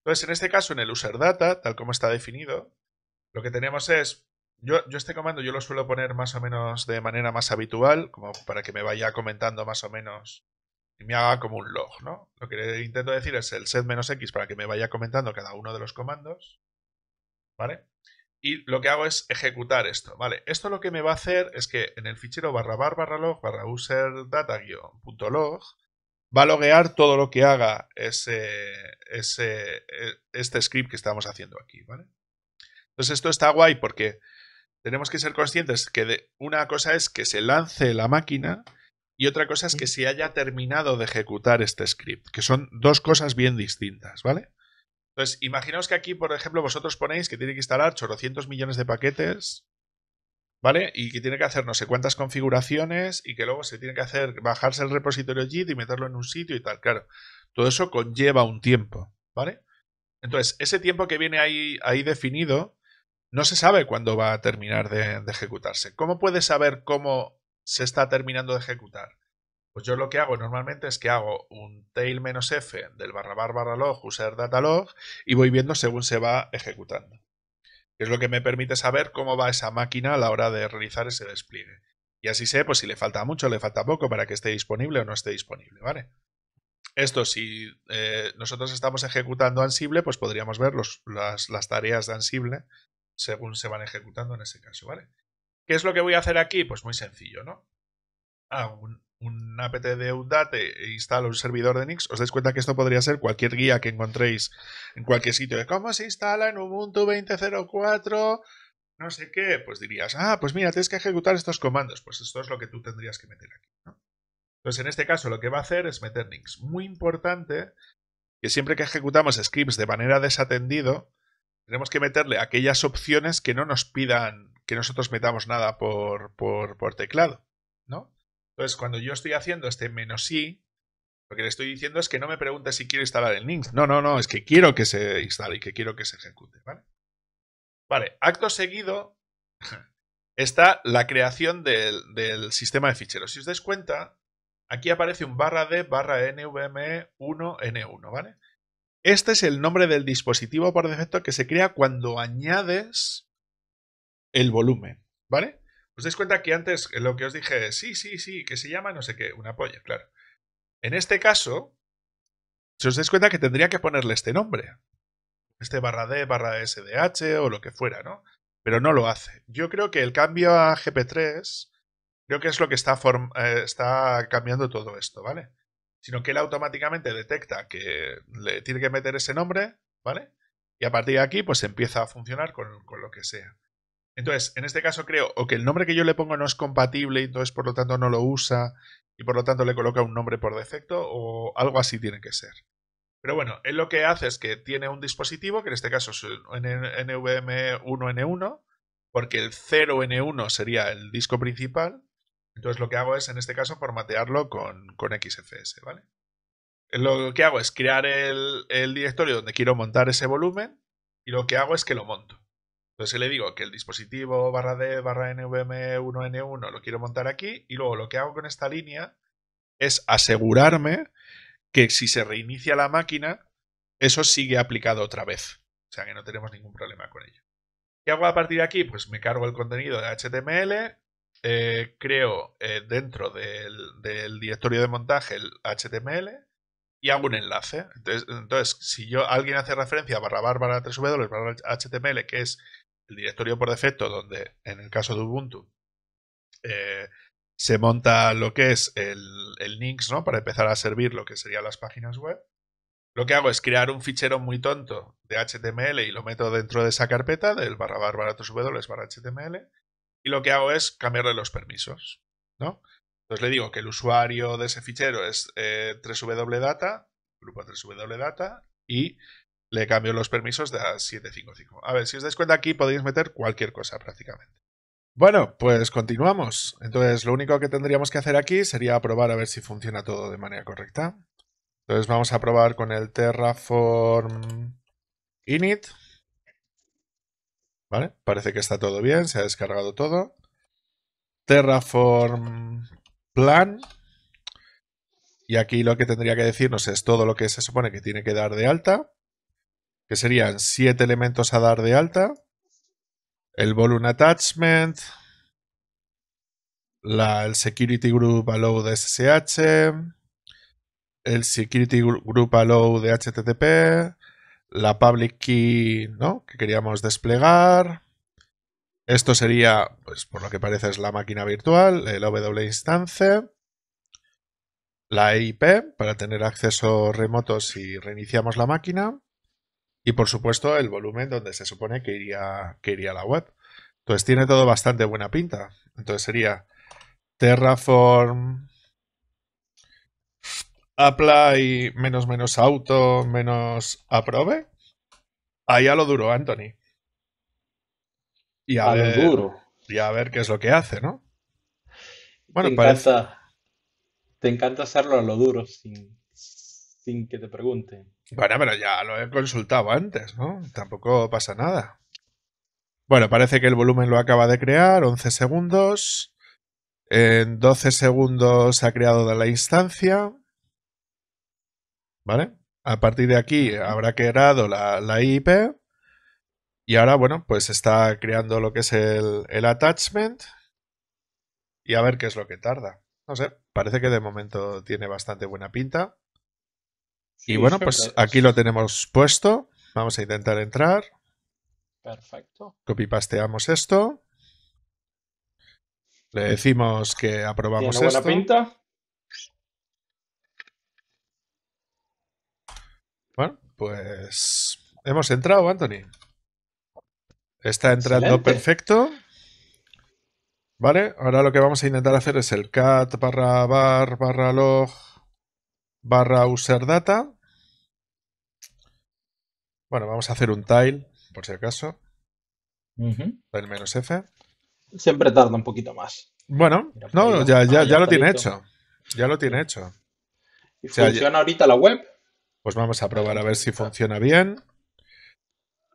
Entonces, en este caso, en el user data, tal como está definido, lo que tenemos es yo, este comando yo lo suelo poner más o menos de manera más habitual, como para que me vaya comentando más o menos y me haga como un log, ¿no? Lo que intento decir es el set menos X para que me vaya comentando cada uno de los comandos, ¿vale? Y lo que hago es ejecutar esto, ¿vale? Esto lo que me va a hacer es que en el fichero barra bar barra log barra user data punto log va a loguear todo lo que haga ese, ese, e, este script que estamos haciendo aquí, ¿vale? Entonces esto está guay porque tenemos que ser conscientes que una cosa es que se lance la máquina y otra cosa es que se haya terminado de ejecutar este script, que son dos cosas bien distintas, ¿vale? Entonces, imaginaos que aquí, por ejemplo, vosotros ponéis que tiene que instalar 800 millones de paquetes, ¿vale? Y que tiene que hacer no sé cuántas configuraciones y que luego se tiene que hacer bajarse el repositorio JIT y meterlo en un sitio y tal, claro. Todo eso conlleva un tiempo, ¿vale? Entonces, ese tiempo que viene ahí, ahí definido, no se sabe cuándo va a terminar de, ejecutarse. ¿Cómo puede saber cómo se está terminando de ejecutar? Pues yo lo que hago normalmente es que hago un tail "-f del barra barra log user data log y voy viendo según se va ejecutando. Es lo que me permite saber cómo va esa máquina a la hora de realizar ese despliegue. Y así sé pues si le falta mucho o le falta poco para que esté disponible o no esté disponible, ¿vale? Esto, si eh, nosotros estamos ejecutando Ansible, pues podríamos ver las, tareas de Ansible según se van ejecutando en ese caso, ¿vale? ¿Qué es lo que voy a hacer aquí? Pues muy sencillo, ¿no? un, apt de Udate e instalo un servidor de Nix. Os dais cuenta que esto podría ser cualquier guía que encontréis en cualquier sitio de cómo se instala en Ubuntu 20.04 no sé qué, pues dirías, ah, pues mira, tienes que ejecutar estos comandos. Pues esto es lo que tú tendrías que meter aquí. ¿no? Entonces, en este caso, lo que va a hacer es meter nix. Muy importante que siempre que ejecutamos scripts de manera desatendido, tenemos que meterle aquellas opciones que no nos pidan que nosotros metamos nada por, por, teclado, ¿no? Entonces, cuando yo estoy haciendo este menos i, lo que le estoy diciendo es que no me pregunte si quiero instalar el NINX. No, no, no, es que quiero que se instale y que quiero que se ejecute, ¿vale? Vale, acto seguido [LAUGHS] está la creación del, sistema de ficheros. Si os dais cuenta, aquí aparece un barra D, barra NVMe 1, N1, ¿vale? Este es el nombre del dispositivo por defecto que se crea cuando añades el volumen, ¿vale? Os dais cuenta que antes eh, lo que os dije, sí, sí, sí, que se llama no sé qué, una polla, claro. En este caso, si os dais cuenta que tendría que ponerle este nombre, este barra D, barra SDH o lo que fuera, ¿no? Pero no lo hace. Yo creo que el cambio a GP3 creo que es lo que está, eh, está cambiando todo esto, ¿vale? sino que él automáticamente detecta que le tiene que meter ese nombre, ¿vale? Y a partir de aquí, pues empieza a funcionar con, lo que sea. Entonces, en este caso creo o que el nombre que yo le pongo no es compatible y entonces por lo tanto no lo usa y por lo tanto le coloca un nombre por defecto o algo así tiene que ser. Pero bueno, él lo que hace es que tiene un dispositivo, que en este caso es un NVMe 1N1, porque el 0N1 sería el disco principal entonces lo que hago es, en este caso, formatearlo con, con XFS, ¿vale? Lo que hago es crear el, el directorio donde quiero montar ese volumen y lo que hago es que lo monto. Entonces le digo que el dispositivo barra D barra NVM1N1 lo quiero montar aquí y luego lo que hago con esta línea es asegurarme que si se reinicia la máquina, eso sigue aplicado otra vez. O sea que no tenemos ningún problema con ello. ¿Qué hago a partir de aquí? Pues me cargo el contenido de HTML, eh, creo eh, dentro del, directorio de montaje el HTML y hago un enlace. Entonces, si yo alguien hace referencia a barra barra 3 w barra HTML, que es el directorio por defecto, donde en el caso de Ubuntu eh, se monta lo que es el, el ¿no? Para empezar a servir lo que serían las páginas web. Lo que hago es crear un fichero muy tonto de HTML y lo meto dentro de esa carpeta del barra barra 3 barra HTML y lo que hago es cambiarle los permisos, ¿no? Entonces le digo que el usuario de ese fichero es 3wdata, eh, grupo 3wdata, y le cambio los permisos de a 755. A ver, si os dais cuenta aquí podéis meter cualquier cosa prácticamente. Bueno, pues continuamos. Entonces lo único que tendríamos que hacer aquí sería probar a ver si funciona todo de manera correcta. Entonces vamos a probar con el Terraform init ¿Vale? Parece que está todo bien, se ha descargado todo. Terraform plan. Y aquí lo que tendría que decirnos es todo lo que se supone que tiene que dar de alta. Que serían siete elementos a dar de alta. El volume attachment. el security group allow de SSH. El security group allow de HTTP la public key que queríamos desplegar. Esto sería, pues por lo que parece es la máquina virtual, el W instance, la EIP para tener acceso remoto si reiniciamos la máquina y por supuesto el volumen donde se supone que iría, que iría la web. Entonces tiene todo bastante buena pinta. Entonces sería Terraform apply menos menos auto menos aprobe. ahí a lo duro, Anthony. Y a, ver, lo duro. Y a ver qué es lo que hace, ¿no? Bueno, te parece... encanta, te encanta hacerlo a lo duro, sin, sin que te pregunten. Bueno, pero ya lo he consultado antes, ¿no? Tampoco pasa nada. Bueno, parece que el volumen lo acaba de crear, 11 segundos. En 12 segundos ha creado de la instancia. A partir de aquí habrá creado la, IP y ahora, bueno, pues está creando lo que es el, attachment y a ver qué es lo que tarda. No sé, parece que de momento tiene bastante buena pinta. y bueno, pues aquí lo tenemos puesto. Vamos a intentar entrar. Perfecto. Copipasteamos esto. Le decimos que aprobamos ¿Tiene esto. buena pinta? Bueno, pues hemos entrado, Anthony. Está entrando perfecto. Vale, ahora lo que vamos a intentar hacer es el cat barra bar barra log barra user data. Bueno, vamos a hacer un tile, por si acaso. Tile menos F. Siempre tarda un poquito más. Bueno, no, ah, ya, lo tiene hecho. Ya lo tiene hecho. ¿Y funciona ahorita la web? Pues vamos a probar a ver si funciona bien.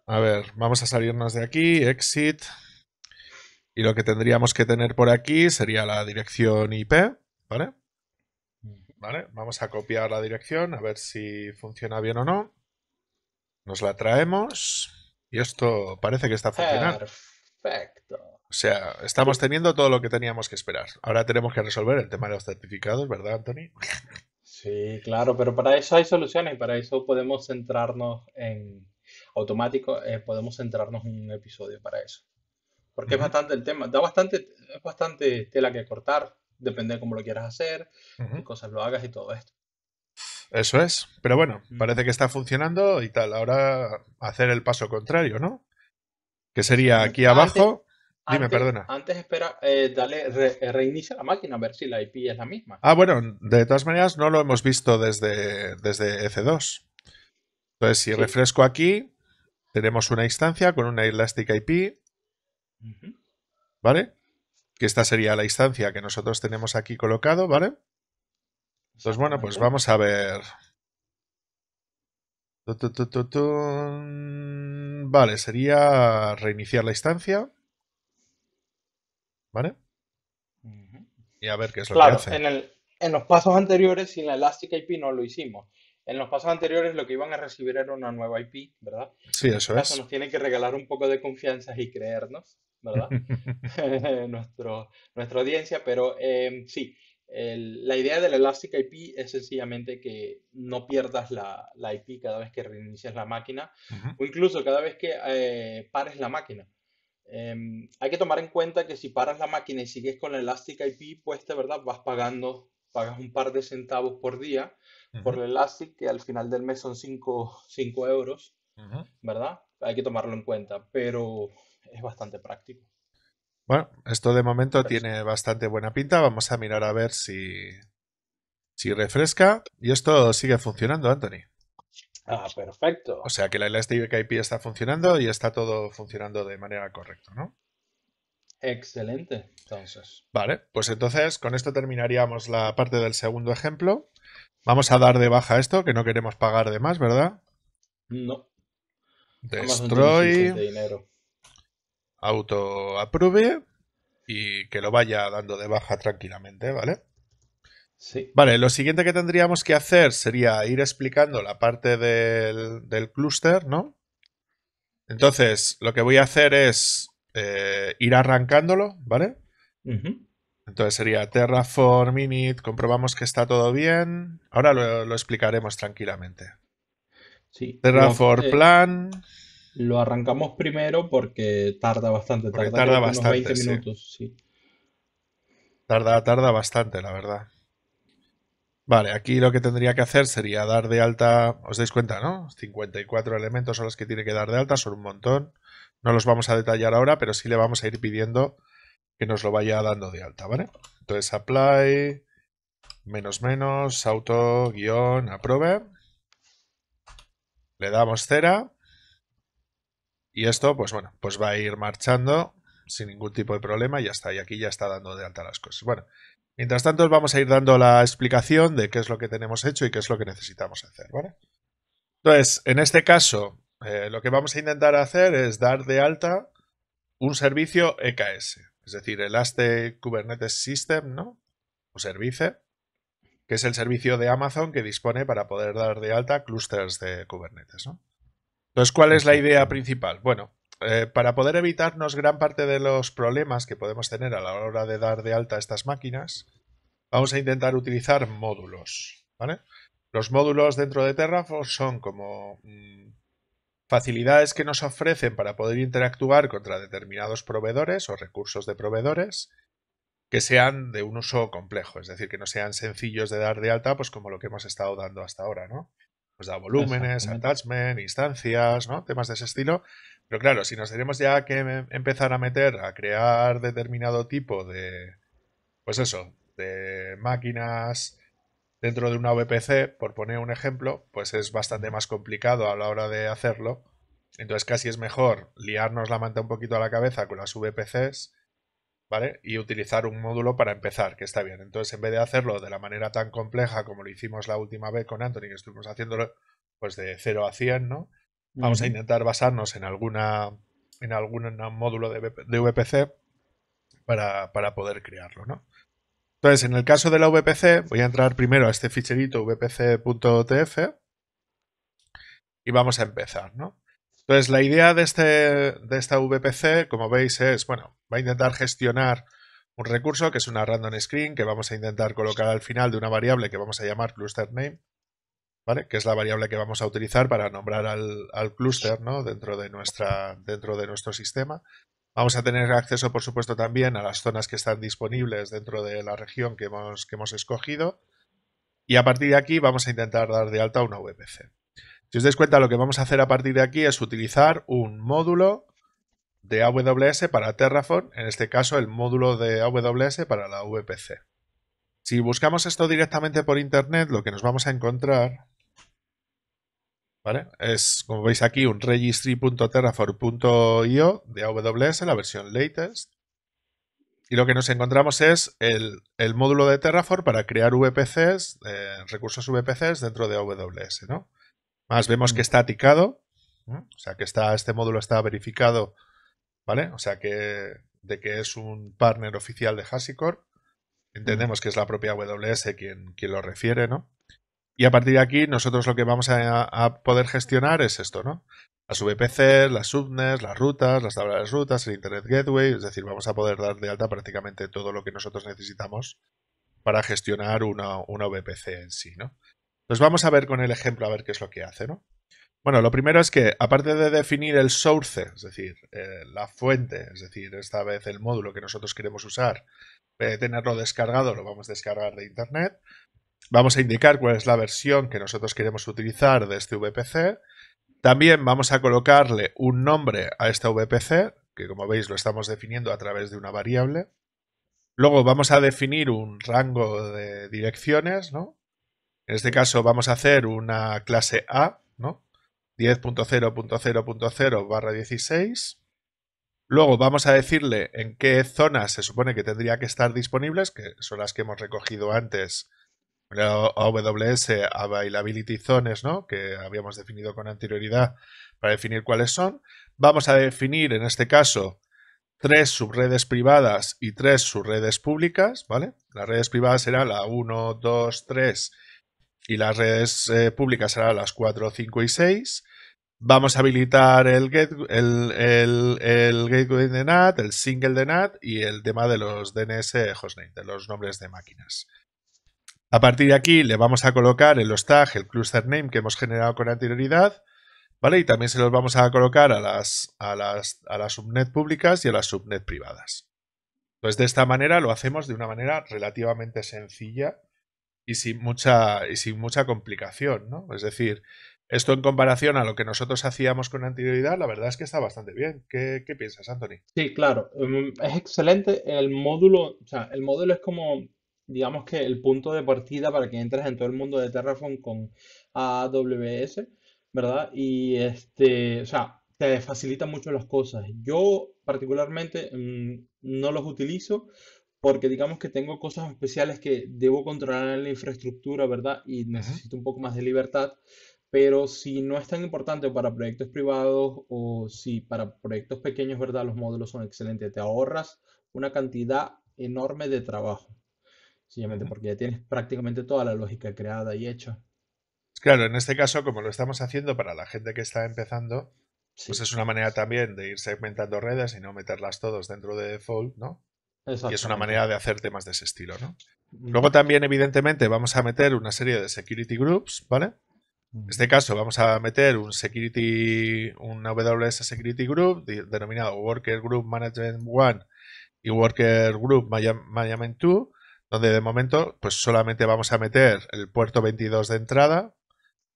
A ver, vamos a salirnos de aquí, exit. Y lo que tendríamos que tener por aquí sería la dirección IP, ¿vale? ¿Vale? Vamos a copiar la dirección, a ver si funciona bien o no. Nos la traemos. Y esto parece que está funcionando. Perfecto. O sea, estamos teniendo todo lo que teníamos que esperar. Ahora tenemos que resolver el tema de los certificados, ¿verdad, Anthony? Sí, claro, pero para eso hay soluciones y para eso podemos centrarnos en automático, eh, podemos centrarnos en un episodio para eso. Porque es bastante el tema, da bastante, es bastante tela que cortar, depende de cómo lo quieras hacer, cosas lo hagas y todo esto. Eso es. Pero bueno, parece que está funcionando y tal. Ahora hacer el paso contrario, ¿no? Que sería aquí abajo. Dime, perdona. Antes espera, eh, dale, eh, reinicia la máquina a ver si la IP es la misma. Ah, bueno, de todas maneras no lo hemos visto desde, desde EC2. Entonces, si refresco aquí, tenemos una instancia con una Elastic IP. ¿Vale? Que esta sería la instancia que nosotros tenemos aquí colocado, ¿vale? Entonces, bueno, pues vamos a ver. Vale, sería reiniciar la instancia. ¿Vale? Y a ver qué es lo que hace. En, el, en los pasos anteriores, sin la Elastic IP no lo hicimos. En los pasos anteriores lo que iban a recibir era una nueva IP, ¿verdad? Sí, eso es eso Nos tiene que regalar un poco de confianza y creernos, ¿verdad? [LAUGHS] [LAUGHS] Nuestro, nuestra audiencia, pero em, sí, la idea del Elastic IP es sencillamente que no pierdas la, la IP cada vez que reinicias la máquina o incluso cada vez que eh, pares la máquina. Em, hay que tomar en cuenta que si paras la máquina y sigues con la Elastic IP puesta, ¿verdad? Vas pagando, pagas un par de centavos por día por el Elastic, que al final del mes son 5 euros, ¿verdad? Hay que tomarlo en cuenta, pero es bastante práctico. Bueno, esto de momento tiene bastante buena pinta. Vamos a mirar a ver si, si refresca. Y esto sigue funcionando, Anthony. Ah, perfecto. O sea que la Elastic IP está funcionando y está todo funcionando de manera correcta, ¿no? Excelente, entonces. Vale, pues entonces con esto terminaríamos la parte del segundo ejemplo. Vamos a dar de baja esto, que no queremos pagar de más, ¿verdad? No. Destroy. Auto approve y que lo vaya dando de baja tranquilamente, ¿vale? Vale, lo siguiente que tendríamos que hacer sería ir explicando la parte del, clúster, ¿no? Entonces, lo que voy a hacer es eh, ir arrancándolo, ¿vale? Entonces sería Terraform Init, comprobamos que está todo bien. Ahora lo, explicaremos tranquilamente. Terraform eh, Plan. Lo arrancamos primero porque tarda bastante, tarda, bastante, unos minutos, sí. Tarda, tarda bastante, la verdad. Vale, aquí lo que tendría que hacer sería dar de alta, os dais cuenta, ¿no? 54 elementos son los que tiene que dar de alta, son un montón. No los vamos a detallar ahora, pero sí le vamos a ir pidiendo que nos lo vaya dando de alta, ¿vale? Entonces, apply, menos menos, auto, guión, approve. Le damos cera. Y esto, pues bueno, pues va a ir marchando sin ningún tipo de problema y ya está. Y aquí ya está dando de alta las cosas. Bueno, Mientras tanto, os vamos a ir dando la explicación de qué es lo que tenemos hecho y qué es lo que necesitamos hacer, ¿vale? Entonces, en este caso, eh, lo que vamos a intentar hacer es dar de alta un servicio EKS, es decir, el ASTE Kubernetes System, ¿no? O servicio, que es el servicio de Amazon que dispone para poder dar de alta clusters de Kubernetes, ¿no? Entonces, ¿cuál es la idea principal? Bueno, eh, para poder evitarnos gran parte de los problemas que podemos tener a la hora de dar de alta estas máquinas, vamos a intentar utilizar módulos. ¿vale? Los módulos dentro de Terraform son como mm, facilidades que nos ofrecen para poder interactuar contra determinados proveedores o recursos de proveedores que sean de un uso complejo, es decir, que no sean sencillos de dar de alta, pues como lo que hemos estado dando hasta ahora, ¿no? Pues da volúmenes, attachments, instancias, ¿no? Temas de ese estilo, pero claro, si nos tenemos ya que em, empezar a meter, a crear determinado tipo de, pues eso, de máquinas dentro de una VPC, por poner un ejemplo, pues es bastante más complicado a la hora de hacerlo. Entonces casi es mejor liarnos la manta un poquito a la cabeza con las VPCs, ¿vale? Y utilizar un módulo para empezar, que está bien. Entonces en vez de hacerlo de la manera tan compleja como lo hicimos la última vez con Anthony, que estuvimos haciéndolo pues de 0 a 100, ¿no? Vamos a intentar basarnos en alguna en algún módulo de, VPC para, poder crearlo, ¿no? Entonces, en el caso de la VPC, voy a entrar primero a este ficherito vpc.tf y vamos a empezar, Entonces, la idea de, este, de esta VPC, como veis, es, bueno, va a intentar gestionar un recurso que es una random screen que vamos a intentar colocar al final de una variable que vamos a llamar cluster name que es la variable que vamos a utilizar para nombrar al, clúster, ¿no? Dentro de, dentro de nuestro sistema. Vamos a tener acceso, por supuesto, también a las zonas que están disponibles dentro de la región que hemos, que hemos escogido. Y a partir de aquí vamos a intentar dar de alta una VPC. Si os dais cuenta, lo que vamos a hacer a partir de aquí es utilizar un módulo de AWS para Terraform, en este caso el módulo de AWS para la VPC. Si buscamos esto directamente por internet, lo que nos vamos a encontrar es, como veis aquí, un registry.terraform.io de AWS, la versión latest. Y lo que nos encontramos es el, módulo de Terraform para crear VPCs, eh, recursos VPCs dentro de AWS, ¿no? Más vemos que mm. está ticado, o sea que está, este módulo está verificado, ¿vale? O sea que de que es un partner oficial de HashiCorp. Mm. Entendemos que es la propia AWS quien, quien lo refiere, ¿no? Y a partir de aquí, nosotros lo que vamos a, poder gestionar es esto, ¿no? Las VPC, las subnets, las rutas, las tablas de rutas, el Internet Gateway, es decir, vamos a poder dar de alta prácticamente todo lo que nosotros necesitamos para gestionar una, VPC en sí, ¿no? Entonces vamos a ver con el ejemplo a ver qué es lo que hace, ¿no? Bueno, lo primero es que, aparte de definir el source, es decir, eh, la fuente, es decir, esta vez el módulo que nosotros queremos usar, eh, tenerlo descargado, lo vamos a descargar de Internet, Vamos a indicar cuál es la versión que nosotros queremos utilizar de este VPC. También vamos a colocarle un nombre a este VPC, que como veis lo estamos definiendo a través de una variable. Luego vamos a definir un rango de direcciones, ¿no? En este caso vamos a hacer una clase A, ¿no? 10.0.0.0 barra 16. Luego vamos a decirle en qué zonas se supone que tendría que estar disponibles, que son las que hemos recogido antes AWS Availability Zones, ¿no? que habíamos definido con anterioridad para definir cuáles son. Vamos a definir, en este caso, tres subredes privadas y tres subredes públicas, ¿vale? Las redes privadas serán la 1, 2, 3 y las redes eh, públicas serán las 4, 5 y 6. Vamos a habilitar el, el, gateway de NAT, el single de NAT y el tema de los DNS hostname, de los nombres de máquinas. A partir de aquí le vamos a colocar el los el cluster name que hemos generado con anterioridad, ¿vale? Y también se los vamos a colocar a las, a las, a las subnet públicas y a las subnet privadas. Entonces, de esta manera lo hacemos de una manera relativamente sencilla y sin mucha, y sin mucha complicación, ¿no? Es decir, esto en comparación a lo que nosotros hacíamos con anterioridad, la verdad es que está bastante bien. ¿Qué, qué piensas, Anthony? Sí, claro, mm, es excelente. El módulo, o sea, el módulo es como digamos que el punto de partida para que entres en todo el mundo de Terraform con AWS, ¿verdad? Y este, o sea, te facilita mucho las cosas. Yo particularmente mm, no los utilizo porque digamos que tengo cosas especiales que debo controlar en la infraestructura, ¿verdad? Y necesito un poco más de libertad. Pero si no es tan importante para proyectos privados o si para proyectos pequeños, ¿verdad? Los módulos son excelentes. Te ahorras una cantidad enorme de trabajo. Simplemente porque ya tienes prácticamente toda la lógica creada y hecha. Claro, en este caso, como lo estamos haciendo para la gente que está empezando, pues es una manera también de ir segmentando redes y no meterlas todas dentro de default, ¿no? Y es una manera de hacer temas de ese estilo, ¿no? Mm. Luego también, evidentemente, vamos a meter una serie de security groups, ¿vale? En este mm. caso vamos a meter un security, un AWS Security Group denominado Worker Group Management 1 y Worker Group Management 2 donde de momento pues solamente vamos a meter el puerto 22 de entrada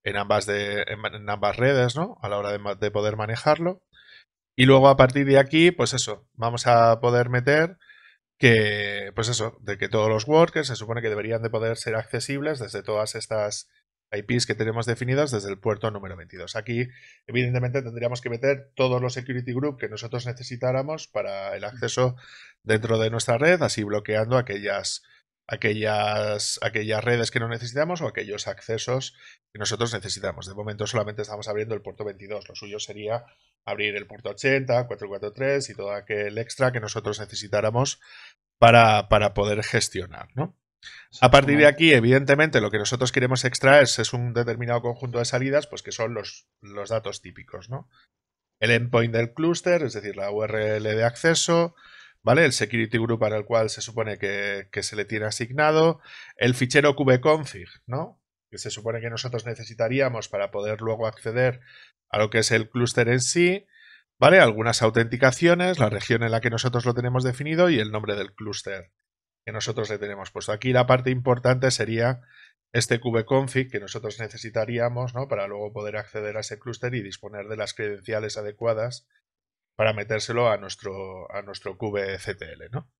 en ambas, de, en ambas redes, ¿no? A la hora de, poder manejarlo. Y luego a partir de aquí, pues eso, vamos a poder meter que, pues eso, de que todos los workers se supone que deberían de poder ser accesibles desde todas estas IPs que tenemos definidas desde el puerto número 22. Aquí, evidentemente, tendríamos que meter todos los security group que nosotros necesitáramos para el acceso dentro de nuestra red, así bloqueando aquellas aquellas, aquellas redes que no necesitamos o aquellos accesos que nosotros necesitamos. De momento solamente estamos abriendo el puerto 22. Lo suyo sería abrir el puerto 80, 443 y todo aquel extra que nosotros necesitáramos para, poder gestionar, ¿no? A partir de aquí, evidentemente, lo que nosotros queremos extraer es, un determinado conjunto de salidas, pues que son los, los datos típicos, ¿no? El endpoint del clúster, es decir, la URL de acceso, el security group para el cual se supone que, se le tiene asignado, el fichero kubeconfig, ¿no? Que se supone que nosotros necesitaríamos para poder luego acceder a lo que es el clúster en sí, ¿vale? Algunas autenticaciones, la región en la que nosotros lo tenemos definido y el nombre del clúster que nosotros le tenemos puesto. Aquí la parte importante sería este kubeconfig que nosotros necesitaríamos, Para luego poder acceder a ese clúster y disponer de las credenciales adecuadas para metérselo a nuestro, a nuestro kubectl, ¿no?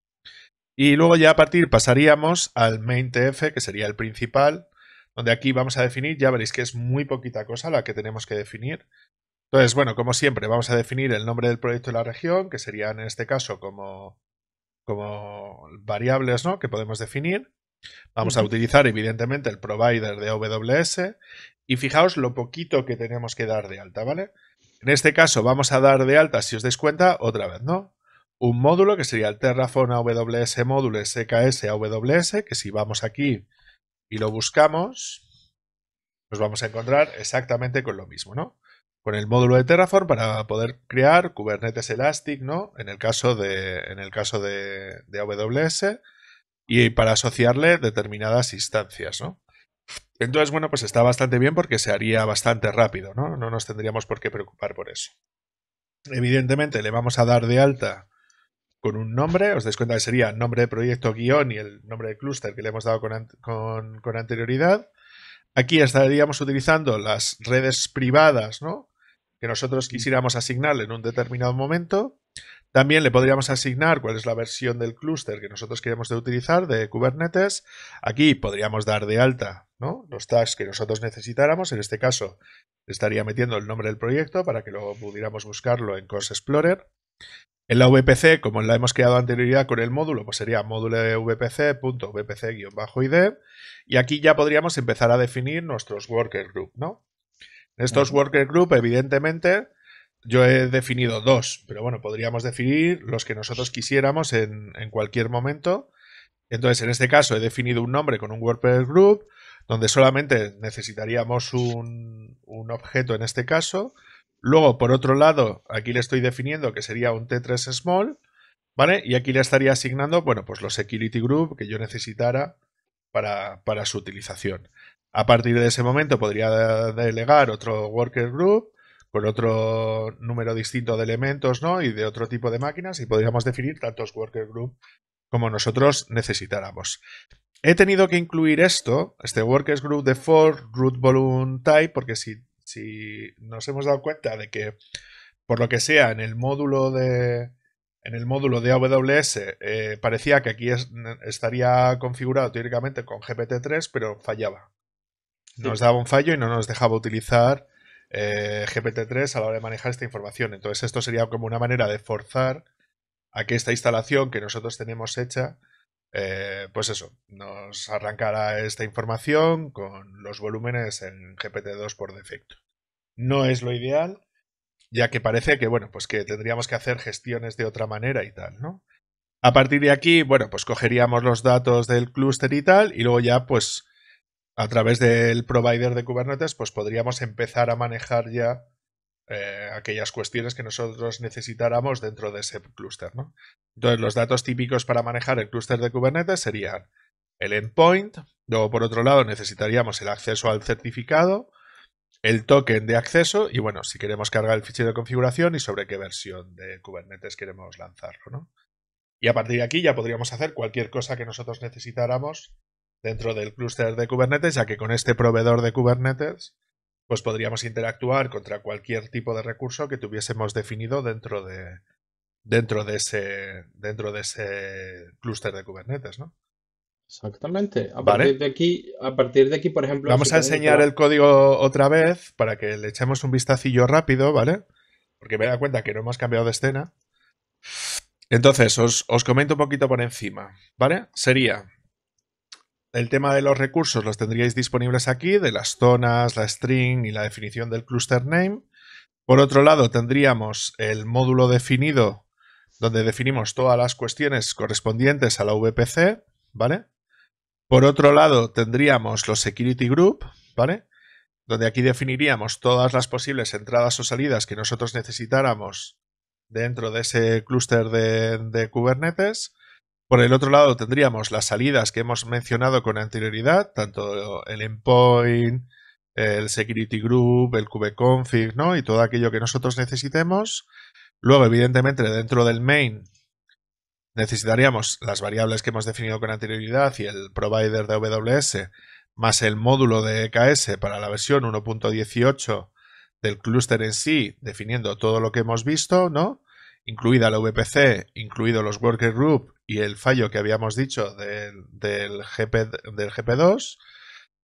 Y luego ya a partir pasaríamos al main.tf que sería el principal, donde aquí vamos a definir, ya veréis que es muy poquita cosa la que tenemos que definir. Entonces, bueno, como siempre, vamos a definir el nombre del proyecto de la región, que serían en este caso como, como variables ¿no? que podemos definir. Vamos a utilizar, evidentemente, el provider de AWS. Y fijaos lo poquito que tenemos que dar de alta, ¿vale? En este caso vamos a dar de alta, si os dais cuenta, otra vez, ¿no? Un módulo que sería el Terraform AWS módulo SKS AWS, que si vamos aquí y lo buscamos, nos pues vamos a encontrar exactamente con lo mismo, ¿no? Con el módulo de Terraform para poder crear Kubernetes Elastic, ¿no? En el caso de, en el caso de AWS y para asociarle determinadas instancias, ¿no? Entonces, bueno, pues está bastante bien porque se haría bastante rápido, ¿no? No nos tendríamos por qué preocupar por eso. Evidentemente, le vamos a dar de alta con un nombre, os dais cuenta que sería nombre de proyecto guión y el nombre de clúster que le hemos dado con, anterioridad. Aquí estaríamos utilizando las redes privadas, ¿no? Que nosotros quisiéramos asignarle en un determinado momento. También le podríamos asignar cuál es la versión del clúster que nosotros queremos de utilizar de Kubernetes. Aquí podríamos dar de alta los tags que nosotros necesitáramos. En este caso, estaría metiendo el nombre del proyecto para que luego pudiéramos buscarlo en Course Explorer. En la VPC, como la hemos creado anterioridad con el módulo, pues sería módulo vpc.vpc-id. Y aquí ya podríamos empezar a definir nuestros worker group, ¿no? Estos worker group, evidentemente, yo he definido dos, pero bueno, podríamos definir los que nosotros quisiéramos en, en cualquier momento. Entonces, en este caso, he definido un nombre con un worker group, donde solamente necesitaríamos un, objeto en este caso. Luego, por otro lado, aquí le estoy definiendo que sería un T3 Small, ¿vale? Y aquí le estaría asignando, bueno, pues los Security Group que yo necesitara para, su utilización. A partir de ese momento podría delegar otro Worker Group con otro número distinto de elementos, ¿no? Y de otro tipo de máquinas y podríamos definir tantos Worker Group como nosotros necesitáramos. He tenido que incluir esto, este Workers Group de Root Volume Type, porque si, si nos hemos dado cuenta de que, por lo que sea, en el módulo de, en el módulo de AWS eh, parecía que aquí estaría configurado teóricamente con GPT-3, pero fallaba. Nos daba un fallo y no nos dejaba utilizar eh, GPT-3 a la hora de manejar esta información. Entonces esto sería como una manera de forzar a que esta instalación que nosotros tenemos hecha eh, pues eso, nos arrancará esta información con los volúmenes en GPT-2 por defecto. No es lo ideal, ya que parece que, bueno, pues que tendríamos que hacer gestiones de otra manera y tal, ¿no? A partir de aquí, bueno, pues cogeríamos los datos del clúster y tal, y luego ya, pues, a través del provider de Kubernetes, pues podríamos empezar a manejar ya eh, aquellas cuestiones que nosotros necesitáramos dentro de ese clúster. Entonces, los datos típicos para manejar el clúster de Kubernetes serían el endpoint, luego por otro lado necesitaríamos el acceso al certificado, el token de acceso y bueno, si queremos cargar el fichero de configuración y sobre qué versión de Kubernetes queremos lanzarlo. ¿no? Y a partir de aquí ya podríamos hacer cualquier cosa que nosotros necesitáramos dentro del clúster de Kubernetes, ya que con este proveedor de Kubernetes pues podríamos interactuar contra cualquier tipo de recurso que tuviésemos definido dentro de dentro de ese dentro de ese clúster de Kubernetes, ¿no? Exactamente. A partir de aquí, a partir de aquí, por ejemplo, vamos a enseñar el código otra vez para que le echemos un vistacillo rápido, ¿vale? Porque me da cuenta que no hemos cambiado de escena. Entonces, os, os comento un poquito por encima, ¿vale? Sería el tema de los recursos los tendríais disponibles aquí, de las zonas, la string y la definición del cluster name. Por otro lado, tendríamos el módulo definido, donde definimos todas las cuestiones correspondientes a la VPC, ¿vale? Por otro lado, tendríamos los security group, ¿vale? Donde aquí definiríamos todas las posibles entradas o salidas que nosotros necesitáramos dentro de ese clúster de Kubernetes. Por el otro lado tendríamos las salidas que hemos mencionado con anterioridad, tanto el endpoint, el security group, el kubeconfig, ¿no? Y todo aquello que nosotros necesitemos. Luego, evidentemente, dentro del main necesitaríamos las variables que hemos definido con anterioridad y el provider de AWS más el módulo de EKS para la versión 1.18 del clúster en sí, definiendo todo lo que hemos visto, ¿no? Incluida la VPC, incluido los worker group y el fallo que habíamos dicho del, GP, del GP2.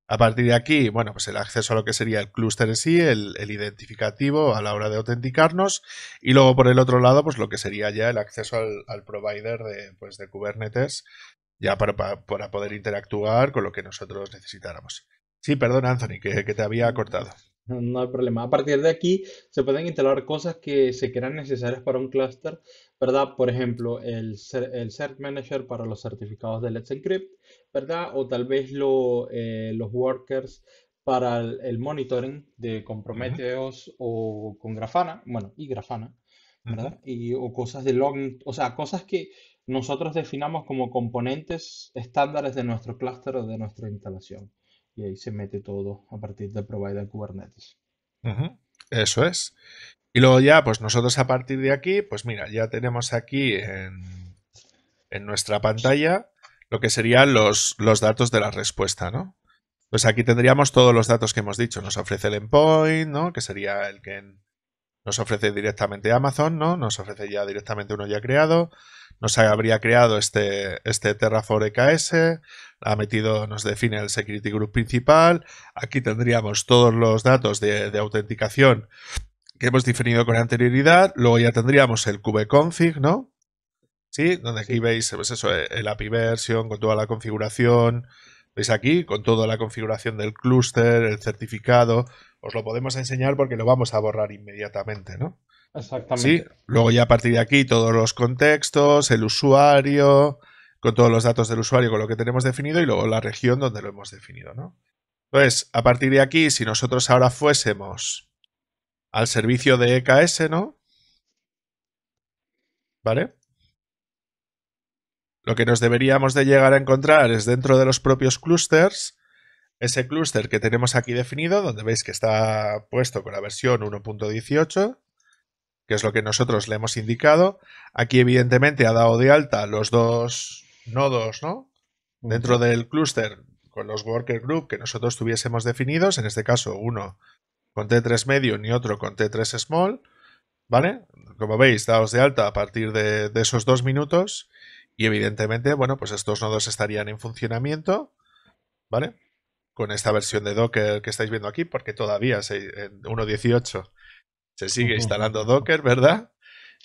A partir de aquí, bueno, pues el acceso a lo que sería el clúster en sí, el, identificativo a la hora de autenticarnos y luego por el otro lado, pues lo que sería ya el acceso al, provider de, pues Kubernetes ya para, poder interactuar con lo que nosotros necesitáramos. Sí, perdón Anthony, que, que te había cortado. No hay problema. A partir de aquí se pueden instalar cosas que se crean necesarias para un clúster ¿verdad? Por ejemplo, el, Cert Manager para los certificados de Let's Encrypt, ¿verdad? O tal vez lo, eh, los workers para el, monitoring de Comprometeos o con Grafana, bueno, y Grafana, ¿verdad? y, o cosas de login, o sea, cosas que nosotros definamos como componentes estándares de nuestro clúster o de nuestra instalación. Y ahí se mete todo a partir del Provider Kubernetes. Eso es. Y luego ya, pues nosotros a partir de aquí, pues mira, ya tenemos aquí en, en nuestra pantalla lo que serían los, los datos de la respuesta, ¿no? Pues aquí tendríamos todos los datos que hemos dicho. Nos ofrece el endpoint, ¿no? Que sería el que nos ofrece directamente Amazon, ¿no? Nos ofrece ya directamente uno ya creado. Nos habría creado este, este Terraform EKS. Ha metido, nos define el security group principal. Aquí tendríamos todos los datos de, de autenticación que hemos definido con anterioridad. Luego ya tendríamos el kubeconfig, ¿no? Sí, donde aquí veis pues eso, eh, el API version con toda la configuración. Veis aquí, con toda la configuración del clúster, el certificado. Os lo podemos enseñar porque lo vamos a borrar inmediatamente, ¿no? Exactamente. Sí, luego ya a partir de aquí todos los contextos, el usuario, con todos los datos del usuario, con lo que tenemos definido y luego la región donde lo hemos definido, ¿no? Entonces, a partir de aquí, si nosotros ahora fuésemos al servicio de EKS, ¿no? ¿Vale? Lo que nos deberíamos de llegar a encontrar es dentro de los propios clusters, ese cluster que tenemos aquí definido, donde veis que está puesto con la versión 1.18, que es lo que nosotros le hemos indicado. Aquí evidentemente ha dado de alta los dos nodos, ¿no? Dentro del clúster con los worker group que nosotros tuviésemos definidos, en este caso uno con T3 Medio ni otro con T3 small, ¿vale? Como veis, daos de alta a partir de, esos dos minutos y evidentemente, bueno, pues estos nodos estarían en funcionamiento, ¿vale? Con esta versión de Docker que estáis viendo aquí, porque todavía en 1.18 se sigue instalando Docker, ¿verdad?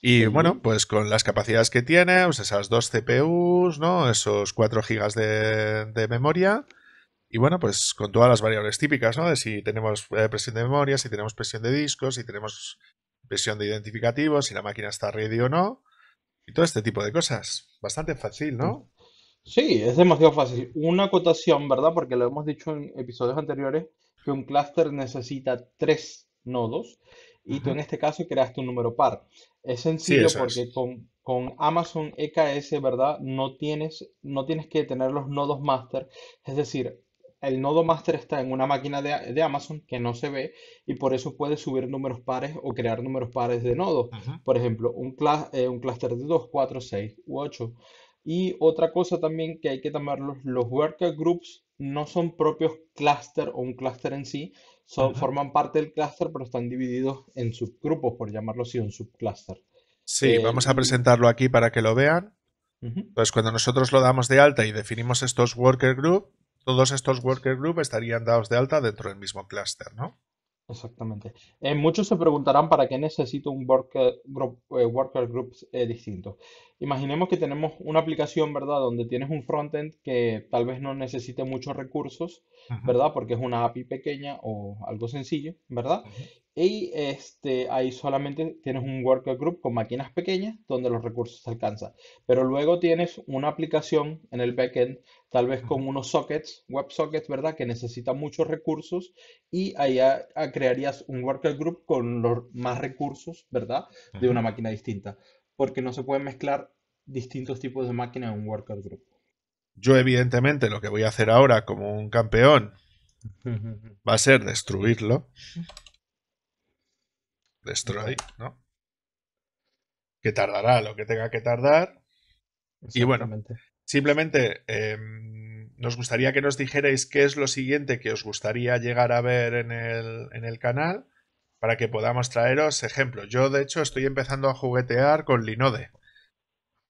Y bueno, pues con las capacidades que tiene, pues esas dos CPUs, ¿no? Esos 4 GB de memoria, y bueno, pues con todas las variables típicas, ¿no? De si tenemos eh, presión de memoria, si tenemos presión de discos, si tenemos presión de identificativos, si la máquina está ready o no, y todo este tipo de cosas. Bastante fácil, ¿no? Sí, es demasiado fácil. Una acotación, ¿verdad? Porque lo hemos dicho en episodios anteriores, que un clúster necesita tres nodos y tú en este caso creaste un número par. Es sencillo porque Con, con, Amazon EKS, ¿verdad? No tienes, no tienes que tener los nodos master, es decir, el nodo master está en una máquina de, Amazon que no se ve y por eso puede subir números pares o crear números pares de nodos. Por ejemplo, un, eh, clúster un de 2, 4, 6 u 8. Y otra cosa también que hay que tomar, los worker groups no son propios clúster o un clúster en sí, son, forman parte del clúster pero están divididos en subgrupos, por llamarlo así, un subclúster. Sí, vamos a em, presentarlo aquí para que lo vean. Entonces, cuando nosotros lo damos de alta y definimos estos worker groups, todos estos worker group estarían dados de alta dentro del mismo clúster, ¿no? Exactamente. Eh, muchos se preguntarán para qué necesito un worker group, eh, worker groups eh, distinto. Imaginemos que tenemos una aplicación, ¿verdad? Donde tienes un frontend que tal vez no necesite muchos recursos, ¿verdad? Porque es una API pequeña o algo sencillo, ¿verdad? Y este, ahí solamente tienes un worker group con máquinas pequeñas donde los recursos se alcanzan. Pero luego tienes una aplicación en el backend, tal vez con unos sockets, web sockets, ¿verdad? Que necesita muchos recursos y ahí crearías un worker group con los más recursos, ¿verdad? De una máquina distinta. Porque no se pueden mezclar distintos tipos de máquinas en un worker group. Yo evidentemente lo que voy a hacer ahora como un campeón [LAUGHS] va a ser destruirlo destroy, ¿no? Que tardará lo que tenga que tardar. Y bueno, simplemente em, nos gustaría que nos dijerais qué es lo siguiente que os gustaría llegar a ver en el, canal para que podamos traeros ejemplos. Yo, de hecho, estoy empezando a juguetear con Linode,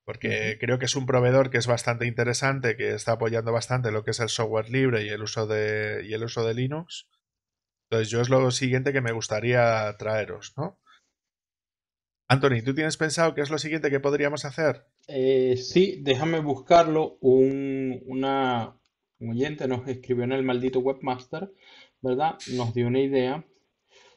porque creo que es un proveedor que es bastante interesante, que está apoyando bastante lo que es el software libre y el uso de, y el uso de Linux. Entonces, yo es lo siguiente que me gustaría traeros, ¿no? Anthony, ¿tú tienes pensado qué es lo siguiente que podríamos hacer? Eh, sí, déjame buscarlo. Un, oyente nos escribió en el maldito webmaster, ¿verdad? Nos dio una idea.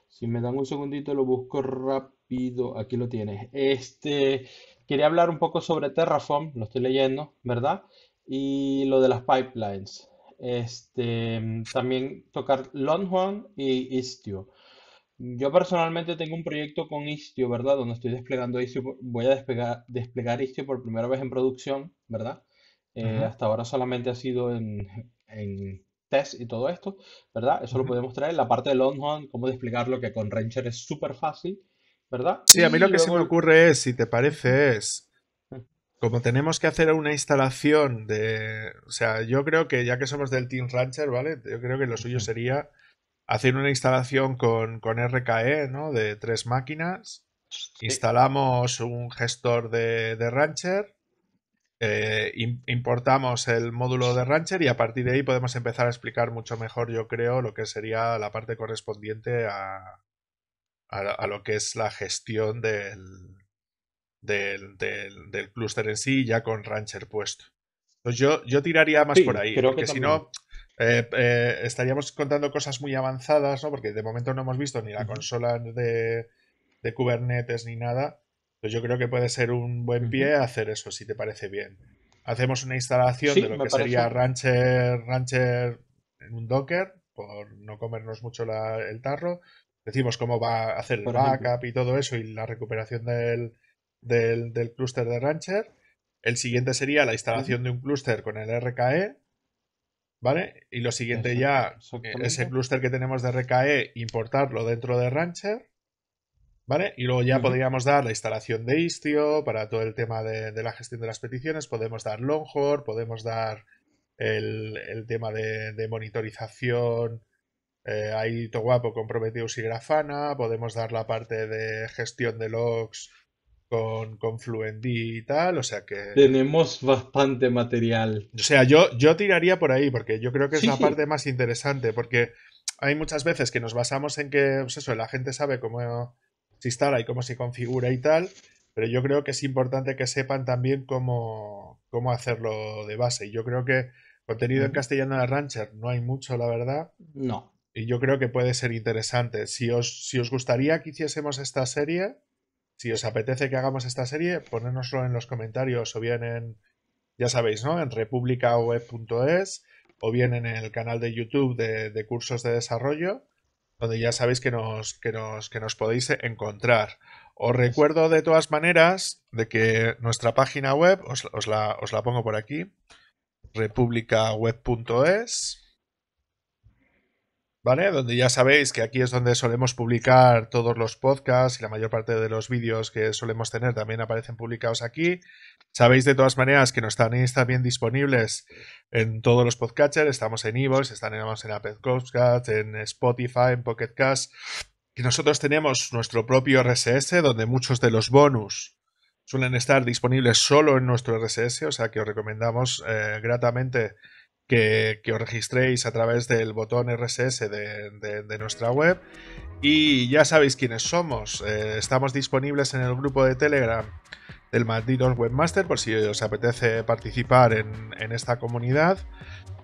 Si me dan un segundito, lo busco rápido. Aquí lo tienes. Este, quería hablar un poco sobre Terraform, lo estoy leyendo, ¿verdad? Y lo de las pipelines. Este, también tocar Longhorn y Istio. Yo personalmente tengo un proyecto con Istio, ¿verdad? Donde estoy desplegando Istio, voy a desplegar desplegar Istio por primera vez en producción, ¿verdad? Eh, hasta ahora solamente ha sido en, test y todo esto, ¿verdad? Eso lo podemos traer. La parte de Longhorn, cómo desplegarlo, que con Rancher es súper fácil, ¿verdad? Sí, a mí lo que se me ocurre es, si te parece, es como tenemos que hacer una instalación de. O sea, yo creo que ya que somos del Team Rancher, ¿vale? Yo creo que lo suyo sería hacer una instalación con, RKE, ¿no? De tres máquinas. Instalamos un gestor de, Rancher. Eh, importamos el módulo de Rancher y a partir de ahí podemos empezar a explicar mucho mejor, yo creo, lo que sería la parte correspondiente a lo que es la gestión del, del, del, clúster en sí, ya con Rancher puesto. Entonces yo, yo tiraría más por ahí, porque si no eh, eh, estaríamos contando cosas muy avanzadas, ¿no? Porque de momento no hemos visto ni la consola de, de, Kubernetes ni nada. Entonces yo creo que puede ser un buen pie hacer eso, si te parece bien. Hacemos una instalación de lo que sería Rancher, Rancher en un Docker, por no comernos mucho el tarro. Decimos cómo va a hacer el backup y todo eso y la recuperación del, del, del clúster de Rancher. El siguiente sería la instalación de un clúster con el RKE, ¿vale? Y lo siguiente ya, ese clúster que tenemos de RKE, importarlo dentro de Rancher, ¿vale? Y luego ya podríamos dar la instalación de Istio para todo el tema de, la gestión de las peticiones, podemos dar Longhorn, podemos dar el, tema de, monitorización, eh, ahí guapo con Prometheus y Grafana, podemos dar la parte de gestión de logs con, con y tal, o sea que... Tenemos bastante material. O sea, yo, yo tiraría por ahí, porque yo creo que es la parte más interesante, porque hay muchas veces que nos basamos en que, pues eso, la gente sabe cómo se instala y cómo se configura y tal, pero yo creo que es importante que sepan también cómo, cómo hacerlo de base. Y yo creo que contenido en mm. castellano de Rancher no hay mucho, la verdad. No. Y yo creo que puede ser interesante. Si si os gustaría que hiciésemos esta serie, si os apetece que hagamos esta serie, ponednoslo en los comentarios o bien en, ya sabéis, ¿no? En republicaweb.es o bien en el canal de YouTube de, cursos de desarrollo, donde ya sabéis que nos, que nos, que nos podéis encontrar. Os recuerdo de todas maneras de que nuestra página web, os, la, os la pongo por aquí, republicaweb.es, ¿vale? Donde ya sabéis que aquí es donde solemos publicar todos los podcasts y la mayor parte de los vídeos que solemos tener también aparecen publicados aquí. Sabéis de todas maneras que nos están bien disponibles en todos los podcatchers, estamos en Evox, estamos en Apple Podcasts, en Spotify, en Pocket Cast. Y nosotros tenemos nuestro propio RSS donde muchos de los bonus suelen estar disponibles solo en nuestro RSS, o sea que os recomendamos eh, gratamente que, os registréis a través del botón RSS de, nuestra web. Y ya sabéis quiénes somos. Eh, estamos disponibles en el grupo de Telegram del Malditos Webmaster por si os apetece participar en, esta comunidad.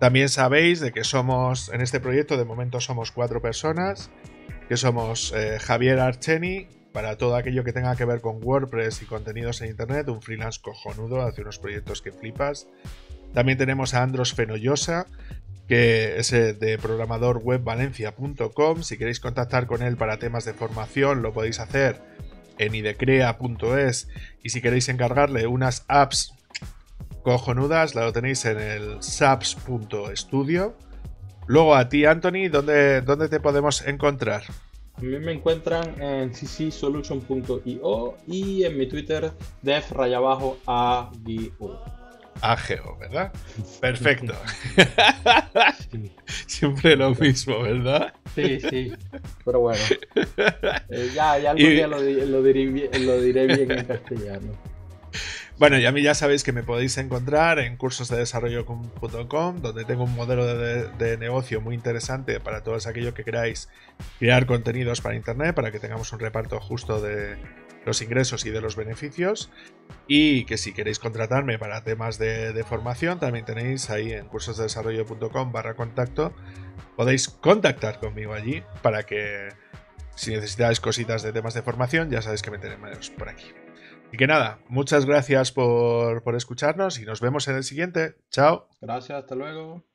También sabéis de que somos, en este proyecto de momento somos cuatro personas, que somos eh, Javier Archeni, para todo aquello que tenga que ver con WordPress y contenidos en Internet, un freelance cojonudo, hace unos proyectos que flipas. También tenemos a Andros Fenollosa, que es de programadorwebvalencia.com. Si queréis contactar con él para temas de formación, lo podéis hacer en idecrea.es. Y si queréis encargarle unas apps cojonudas, la tenéis en el saps.studio. Luego a ti, Anthony, ¿dónde, te podemos encontrar? A mí me encuentran en ccsolution.io y en mi Twitter, def Ageo, ¿verdad? Perfecto. [LAUGHS] Siempre lo mismo, ¿verdad? Sí, sí. Pero bueno. Eh, ya, ya algún día lo, diré, bien en castellano. Bueno, y a mí ya sabéis que me podéis encontrar en desarrollo.com donde tengo un modelo de, negocio muy interesante para todos aquellos que queráis crear contenidos para Internet, para que tengamos un reparto justo de, los ingresos y de los beneficios. Y que si queréis contratarme para temas de, formación, también tenéis ahí en cursosdesarrollo.com barra contacto. Podéis contactar conmigo allí para que si necesitáis cositas de temas de formación, ya sabéis que me tenéis por aquí. Y que nada, muchas gracias por escucharnos y nos vemos en el siguiente. Chao. Gracias, hasta luego.